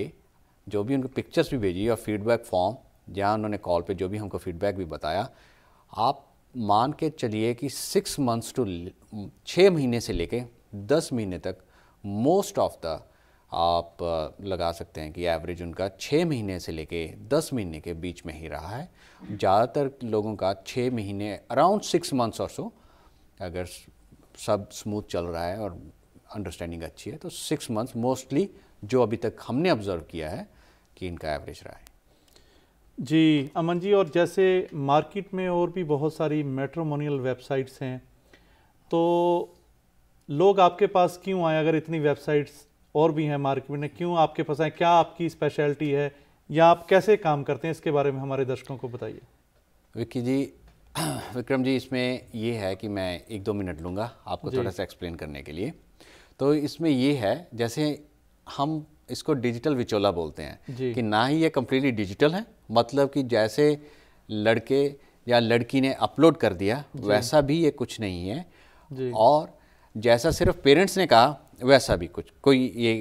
जो भी उनको पिक्चर्स भी भेजी और फीडबैक फॉर्म जहाँ उन्होंने कॉल पे जो भी हमको फीडबैक भी बताया आप मान के चलिए कि सिक्स मंथ्स टू छः महीने से लेके दस महीने तक मोस्ट ऑफ द आप लगा सकते हैं कि एवरेज उनका छः महीने से लेके दस महीने के बीच में ही रहा है ज़्यादातर लोगों का छः महीने अराउंड सिक्स मंथ्स और सो अगर सब स्मूथ चल रहा है और अंडरस्टैंडिंग अच्छी है तो सिक्स मंथ्स मोस्टली जो अभी तक हमने ऑब्ज़र्व किया है कि इनका एवरेज रहा है जी अमन जी और जैसे मार्केट में और भी बहुत सारी मेट्रोमोनियल वेबसाइट्स हैं तो लोग आपके पास क्यों आए अगर इतनी वेबसाइट्स और भी हैं मार्केट में क्यों आपके पास आए क्या आपकी स्पेशलिटी है या आप कैसे काम करते हैं इसके बारे में हमारे दर्शकों को बताइए विक्की जी विक्रम जी इसमें ये है कि मैं एक दो मिनट लूँगा आपको थोड़ा सा एक्सप्लेन करने के लिए तो इसमें ये है जैसे हम इसको डिजिटल विचोला बोलते हैं कि ना ही ये कम्प्लीटली डिजिटल है मतलब कि जैसे लड़के या लड़की ने अपलोड कर दिया वैसा भी ये कुछ नहीं है और जैसा सिर्फ पेरेंट्स ने कहा वैसा भी कुछ कोई ये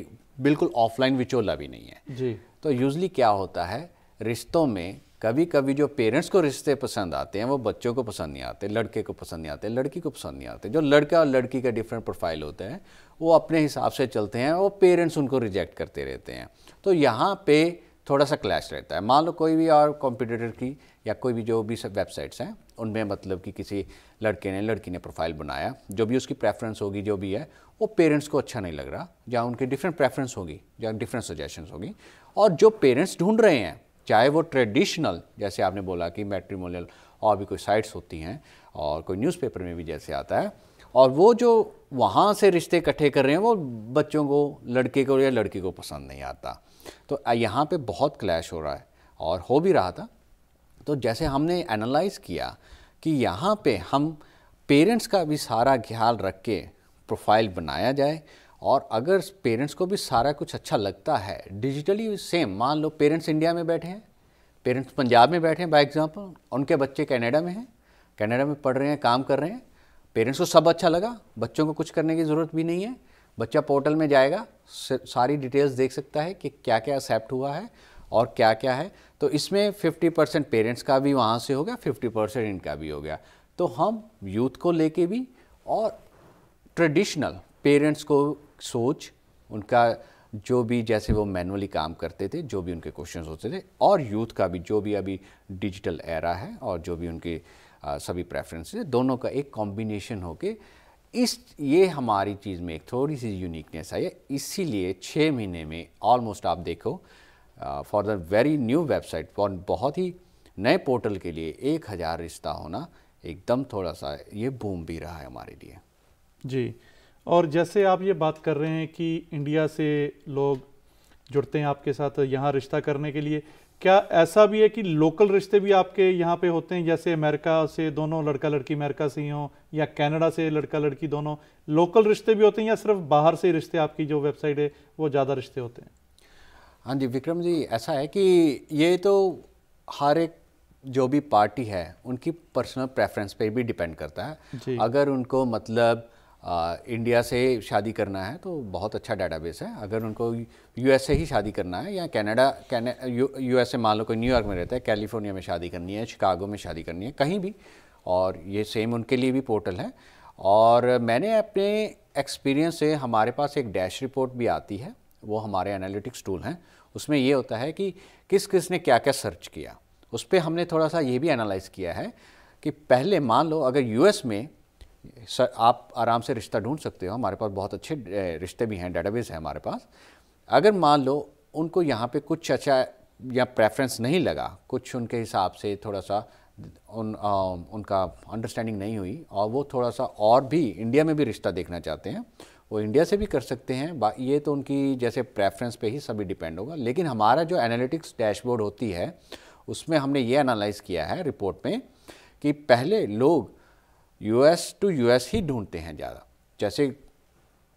बिल्कुल ऑफलाइन विचोला भी नहीं है जी तो यूजली क्या होता है रिश्तों में कभी कभी जो पेरेंट्स को रिश्ते पसंद आते हैं वो बच्चों को पसंद नहीं आते लड़के को पसंद नहीं आते लड़की को पसंद नहीं आते जो लड़का और लड़की का डिफरेंट प्रोफाइल होते हैं वो अपने हिसाब से चलते हैं और पेरेंट्स उनको रिजेक्ट करते रहते हैं तो यहाँ पे थोड़ा सा क्लैश रहता है मान लो कोई भी और कॉम्पिटिटर की या कोई भी जो भी सब वेबसाइट्स हैं उनमें मतलब कि किसी लड़के ने लड़की ने प्रोफाइल बनाया जो भी उसकी प्रेफरेंस होगी जो भी है वो पेरेंट्स को अच्छा नहीं लग रहा या उनकी डिफरेंट प्रेफरेंस होगी या डिफरेंट सजेशन होगी और जो पेरेंट्स ढूंढ रहे हैं चाहे वो ट्रेडिशनल जैसे आपने बोला कि मेट्रीमोनियल और भी कोई साइट्स होती हैं और कोई न्यूज़पेपर में भी जैसे आता है और वो जो वहाँ से रिश्ते इकट्ठे कर रहे हैं वो बच्चों को लड़के को या लड़की को पसंद नहीं आता तो यहाँ पे बहुत क्लैश हो रहा है और हो भी रहा था तो जैसे हमने एनालाइज किया कि यहाँ पे हम पेरेंट्स का भी सारा ख्याल रख के प्रोफाइल बनाया जाए और अगर पेरेंट्स को भी सारा कुछ अच्छा लगता है डिजिटली सेम मान लो पेरेंट्स इंडिया में बैठे हैं पेरेंट्स पंजाब में बैठे हैं बाई एग्जाम्पल उनके बच्चे कनाडा में हैं कनाडा में पढ़ रहे हैं काम कर रहे हैं पेरेंट्स को सब अच्छा लगा बच्चों को कुछ करने की ज़रूरत भी नहीं है बच्चा पोर्टल में जाएगा सारी डिटेल्स देख सकता है कि क्या क्या एक्सेप्ट हुआ है और क्या क्या है तो इसमें 50 परसेंट पेरेंट्स का भी वहाँ से हो गया 50 परसेंट इनका भी हो गया तो हम यूथ को लेके भी और ट्रेडिशनल पेरेंट्स को सोच उनका जो भी जैसे वो मैनुअली काम करते थे जो भी उनके क्वेश्चन होते थे और यूथ का भी जो भी अभी डिजिटल एरा है और जो भी उनके सभी प्रेफरेंसेस दोनों का एक कॉम्बिनेशन होके इस ये हमारी चीज़ में एक थोड़ी सी यूनिकनेस आई है इसीलिए छः महीने में ऑलमोस्ट आप देखो for the very new website for बहुत ही नए पोर्टल के लिए एक हज़ार रिश्ता होना एकदम थोड़ा सा ये बूम भी रहा है हमारे लिए जी और जैसे आप ये बात कर रहे हैं कि इंडिया से लोग जुड़ते हैं आपके साथ यहाँ रिश्ता करने के लिए क्या ऐसा भी है कि लोकल रिश्ते भी आपके यहाँ पे होते हैं जैसे अमेरिका से दोनों लड़का लड़की अमेरिका से ही हों या कनाडा से लड़का लड़की दोनों लोकल रिश्ते भी होते हैं या सिर्फ बाहर से रिश्ते आपकी जो वेबसाइट है वो ज़्यादा रिश्ते होते हैं हाँ जी विक्रम जी ऐसा है कि ये तो हर एक जो भी पार्टी है उनकी पर्सनल प्रेफरेंस पे भी डिपेंड करता है अगर उनको मतलब आ, इंडिया से शादी करना है तो बहुत अच्छा डाटाबेस है अगर उनको यूएस से ही शादी करना है या कनाडा यू एस मान लो कोई न्यूयॉर्क में रहता है कैलिफोर्निया में शादी करनी है शिकागो में शादी करनी है कहीं भी और ये सेम उनके लिए भी पोर्टल है और मैंने अपने एक्सपीरियंस से हमारे पास एक डैश रिपोर्ट भी आती है वो हमारे एनालिटिक्स टूल हैं उसमें ये होता है कि किस किस ने क्या क्या सर्च किया उस पर हमने थोड़ा सा ये भी एनालाइज किया है कि पहले मान लो अगर यूएस में सर आप आराम से रिश्ता ढूंढ सकते हो हमारे पास बहुत अच्छे रिश्ते भी हैं डेटाबेस है हमारे पास अगर मान लो उनको यहाँ पे कुछ अच्छा या प्रेफरेंस नहीं लगा कुछ उनके हिसाब से थोड़ा सा उन आ, उनका अंडरस्टैंडिंग नहीं हुई और वो थोड़ा सा और भी इंडिया में भी रिश्ता देखना चाहते हैं वो इंडिया से भी कर सकते हैं ये तो उनकी जैसे प्रेफरेंस पे ही सभी डिपेंड होगा लेकिन हमारा जो एनालिटिक्स डैशबोर्ड होती है उसमें हमने ये एनालाइज़ किया है रिपोर्ट में कि पहले लोग यूएस टू यूएस ही ढूंढते हैं ज़्यादा जैसे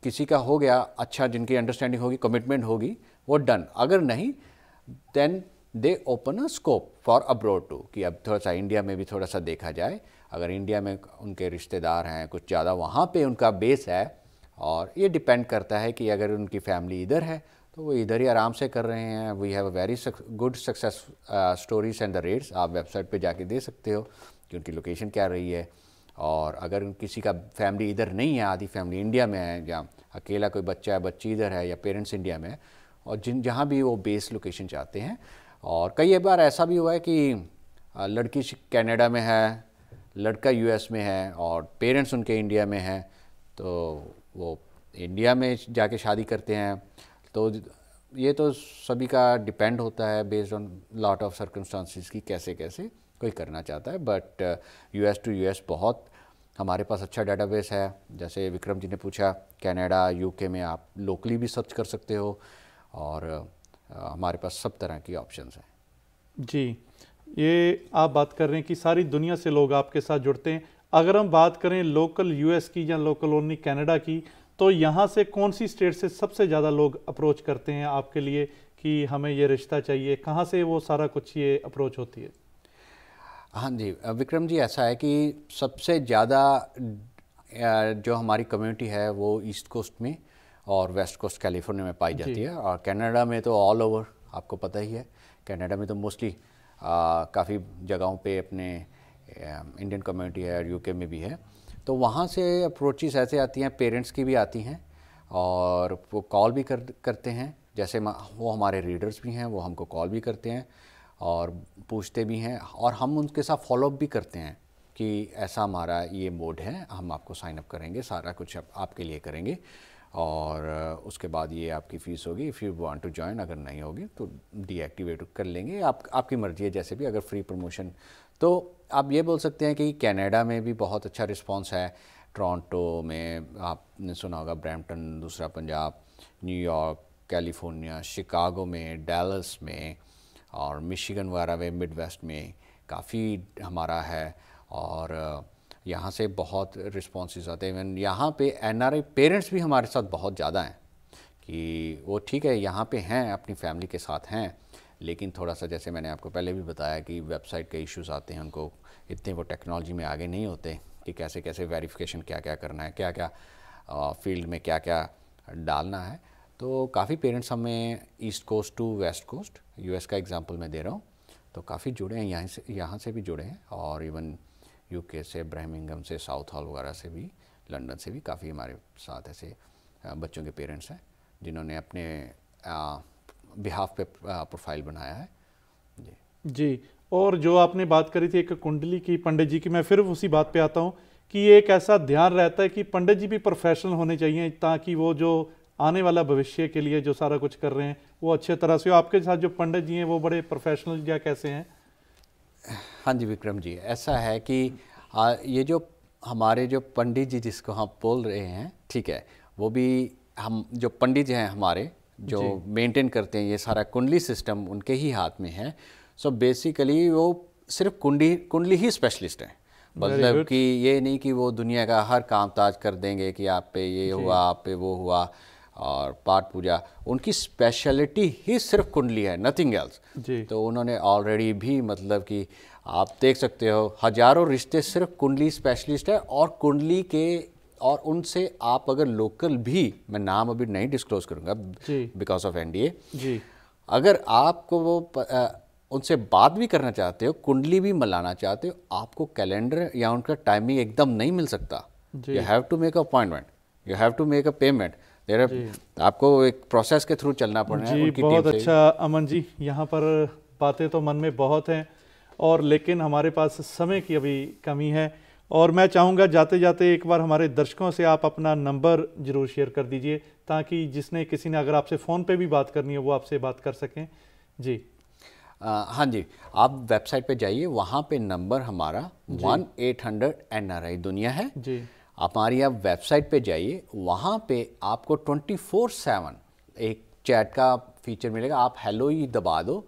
किसी का हो गया अच्छा जिनकी अंडरस्टैंडिंग होगी कमिटमेंट होगी वो डन अगर नहीं then they open a scope for abroad too कि अब थोड़ा सा इंडिया में भी थोड़ा सा देखा जाए अगर इंडिया में उनके रिश्तेदार हैं कुछ ज़्यादा वहाँ पे उनका बेस है और ये डिपेंड करता है कि अगर उनकी फैमिली इधर है तो वो इधर ही आराम से कर रहे हैं we have a very good success stories and the rates आप वेबसाइट पे जाके दे सकते हो कि उनकी लोकेशन क्या रही है और अगर किसी का फैमिली इधर नहीं है आधी फैमिली इंडिया में है या अकेला कोई बच्चा है बच्ची इधर है या पेरेंट्स इंडिया में है और जिन जहाँ भी वो बेस लोकेशन चाहते हैं और कई बार ऐसा भी हुआ है कि लड़की कैनेडा में है लड़का यूएस में है और पेरेंट्स उनके इंडिया में हैं तो वो इंडिया में जाके शादी करते हैं तो ये तो सभी का डिपेंड होता है based on lot of circumstances की कैसे कैसे कोई करना चाहता है बट यू एस टू यू एस बहुत हमारे पास अच्छा बेस है जैसे विक्रम जी ने पूछा कनाडा यूके में आप लोकली भी सर्च कर सकते हो और uh, हमारे पास सब तरह की ऑप्शंस हैं जी ये आप बात कर रहे हैं कि सारी दुनिया से लोग आपके साथ जुड़ते हैं अगर हम बात करें लोकल यूएस की या लोकल ओनली कनाडा की तो यहाँ से कौन सी स्टेट से सबसे ज़्यादा लोग अप्रोच करते हैं आपके लिए कि हमें ये रिश्ता चाहिए कहाँ से वो सारा कुछ ये अप्रोच होती है हाँ जी विक्रम जी ऐसा है कि सबसे ज़्यादा जो हमारी कम्युनिटी है वो ईस्ट कोस्ट में और वेस्ट कोस्ट कैलिफोर्निया में पाई जाती है और कनाडा में तो ऑल ओवर आपको पता ही है कनाडा में तो मोस्टली काफ़ी जगहों पे अपने इंडियन um, कम्युनिटी है और यूके में भी है तो वहाँ से अप्रोचेस ऐसे आती हैं पेरेंट्स की भी आती हैं और वो कॉल भी कर करते हैं जैसे वो हमारे रीडर्स भी हैं वो हमको कॉल भी करते हैं और पूछते भी हैं और हम उनके साथ फॉलोअप भी करते हैं कि ऐसा हमारा ये मोड है हम आपको साइन अप करेंगे सारा कुछ आप, आपके लिए करेंगे और उसके बाद ये आपकी फ़ीस होगी if you want to join अगर नहीं होगी तो डीएक्टिवेट कर लेंगे आप आपकी मर्ज़ी है जैसे भी अगर फ्री प्रमोशन तो आप ये बोल सकते हैं कि कनाडा में भी बहुत अच्छा रिस्पांस है टोरंटो में आपने सुना होगा ब्रैम्पटन दूसरा पंजाब न्यूयॉर्क कैलिफोर्निया शिकागो में डैलस में और मिशिगन वगैरह में मिड वेस्ट में काफ़ी हमारा है और यहाँ से बहुत रिस्पॉन्स आते हैं इवन यहाँ पे एन पेरेंट्स भी हमारे साथ बहुत ज़्यादा हैं कि वो ठीक है यहाँ पे हैं अपनी फैमिली के साथ हैं लेकिन थोड़ा सा जैसे मैंने आपको पहले भी बताया कि वेबसाइट के इश्यूज आते हैं उनको इतने वो टेक्नोलॉजी में आगे नहीं होते कि कैसे कैसे वेरिफिकेशन क्या क्या करना है क्या क्या फील्ड में क्या क्या डालना है तो काफ़ी पेरेंट्स हमें east coast to west coast यू का एग्जाम्पल मैं दे रहा हूँ तो काफ़ी जुड़े हैं यहाँ से यहाँ से भी जुड़े हैं और इवन यू से ब्रहमिंगम से साउथ हॉल वगैरह से भी लंदन से भी काफ़ी हमारे साथ ऐसे बच्चों के पेरेंट्स हैं जिन्होंने अपने आ, बिहाफ पे प्रोफाइल uh, बनाया है जी जी और जो आपने बात करी थी एक कुंडली की पंडित जी की मैं फिर उसी बात पे आता हूँ कि ये एक ऐसा ध्यान रहता है कि पंडित जी भी प्रोफेशनल होने चाहिए ताकि वो जो आने वाला भविष्य के लिए जो सारा कुछ कर रहे हैं वो अच्छे तरह से आपके साथ जो पंडित जी हैं वो बड़े प्रोफेशनल या कैसे हैं हाँ जी विक्रम जी ऐसा है कि आ, ये जो हमारे जो पंडित जी जिसको हम बोल रहे हैं ठीक है वो भी हम जो पंडित जी हैं हमारे जो मेंटेन करते हैं ये सारा कुंडली सिस्टम उनके ही हाथ में है सो so बेसिकली वो सिर्फ कुंडली कुंडली ही स्पेशलिस्ट हैं मतलब कि ये नहीं कि वो दुनिया का हर काम ताज कर देंगे कि आप पे ये हुआ आप पे वो हुआ और पाठ पूजा उनकी स्पेशलिटी ही सिर्फ कुंडली है नथिंग एल्स तो उन्होंने ऑलरेडी भी मतलब कि आप देख सकते हो हजारों रिश्ते सिर्फ कुंडली स्पेशलिस्ट है और कुंडली के और उनसे आप अगर लोकल भी मैं नाम अभी नहीं डिस्क्लोज करूंगा बिकॉज ऑफ एन डी अगर आपको वो प, आ, उनसे बात भी करना चाहते हो कुंडली भी मलाना चाहते हो आपको कैलेंडर या उनका टाइमिंग एकदम नहीं मिल सकता you have to make appointment you have to make a payment there आपको एक प्रोसेस के थ्रू चलना पड़ना है उनकी बहुत अच्छा अमन जी यहाँ पर बातें तो मन में बहुत हैं और लेकिन हमारे पास समय की अभी कमी है और मैं चाहूँगा जाते जाते एक बार हमारे दर्शकों से आप अपना नंबर ज़रूर शेयर कर दीजिए ताकि जिसने किसी ने अगर आपसे फ़ोन पे भी बात करनी है वो आपसे बात कर सकें जी आ, हाँ जी आप वेबसाइट पे जाइए वहाँ पे नंबर हमारा one eight hundred N R I Duniya है जी आप हमारी आप वेबसाइट पे जाइए वहाँ पे आपको ट्वेंटी फोर सेवन एक चैट का फीचर मिलेगा आप हेलो ही दबा दो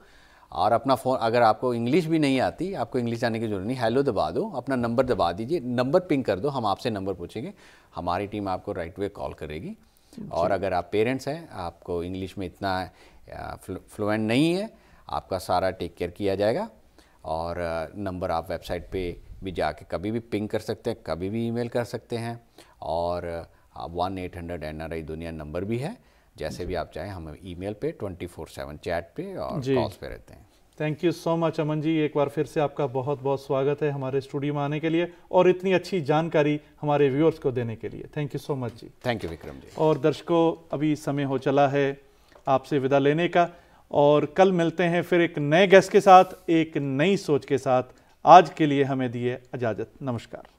और अपना फ़ोन अगर आपको इंग्लिश भी नहीं आती आपको इंग्लिश आने की जरूरत नहीं हेलो दबा दो अपना नंबर दबा दीजिए नंबर पिंग कर दो हम आपसे नंबर पूछेंगे हमारी टीम आपको राइट वे कॉल करेगी और अगर आप पेरेंट्स हैं आपको इंग्लिश में इतना फ्लुएंट नहीं है आपका सारा टेक केयर किया जाएगा और नंबर आप वेबसाइट पे भी जाके कभी भी पिंग कर सकते हैं कभी भी ईमेल कर सकते हैं और one eight hundred N R I Duniya number भी है जैसे भी आप चाहें हम ईमेल पे 24/7 चैट पे और कॉल्स पे रहते हैं thank you so much Aman ji एक बार फिर से आपका बहुत बहुत स्वागत है हमारे स्टूडियो में आने के लिए और इतनी अच्छी जानकारी हमारे व्यूअर्स को देने के लिए थैंक यू सो मच जी थैंक यू विक्रम जी और दर्शकों अभी समय हो चला है आपसे विदा लेने का और कल मिलते हैं फिर एक नए गेस्ट के साथ एक नई सोच के साथ आज के लिए हमें दिए इजाज़त नमस्कार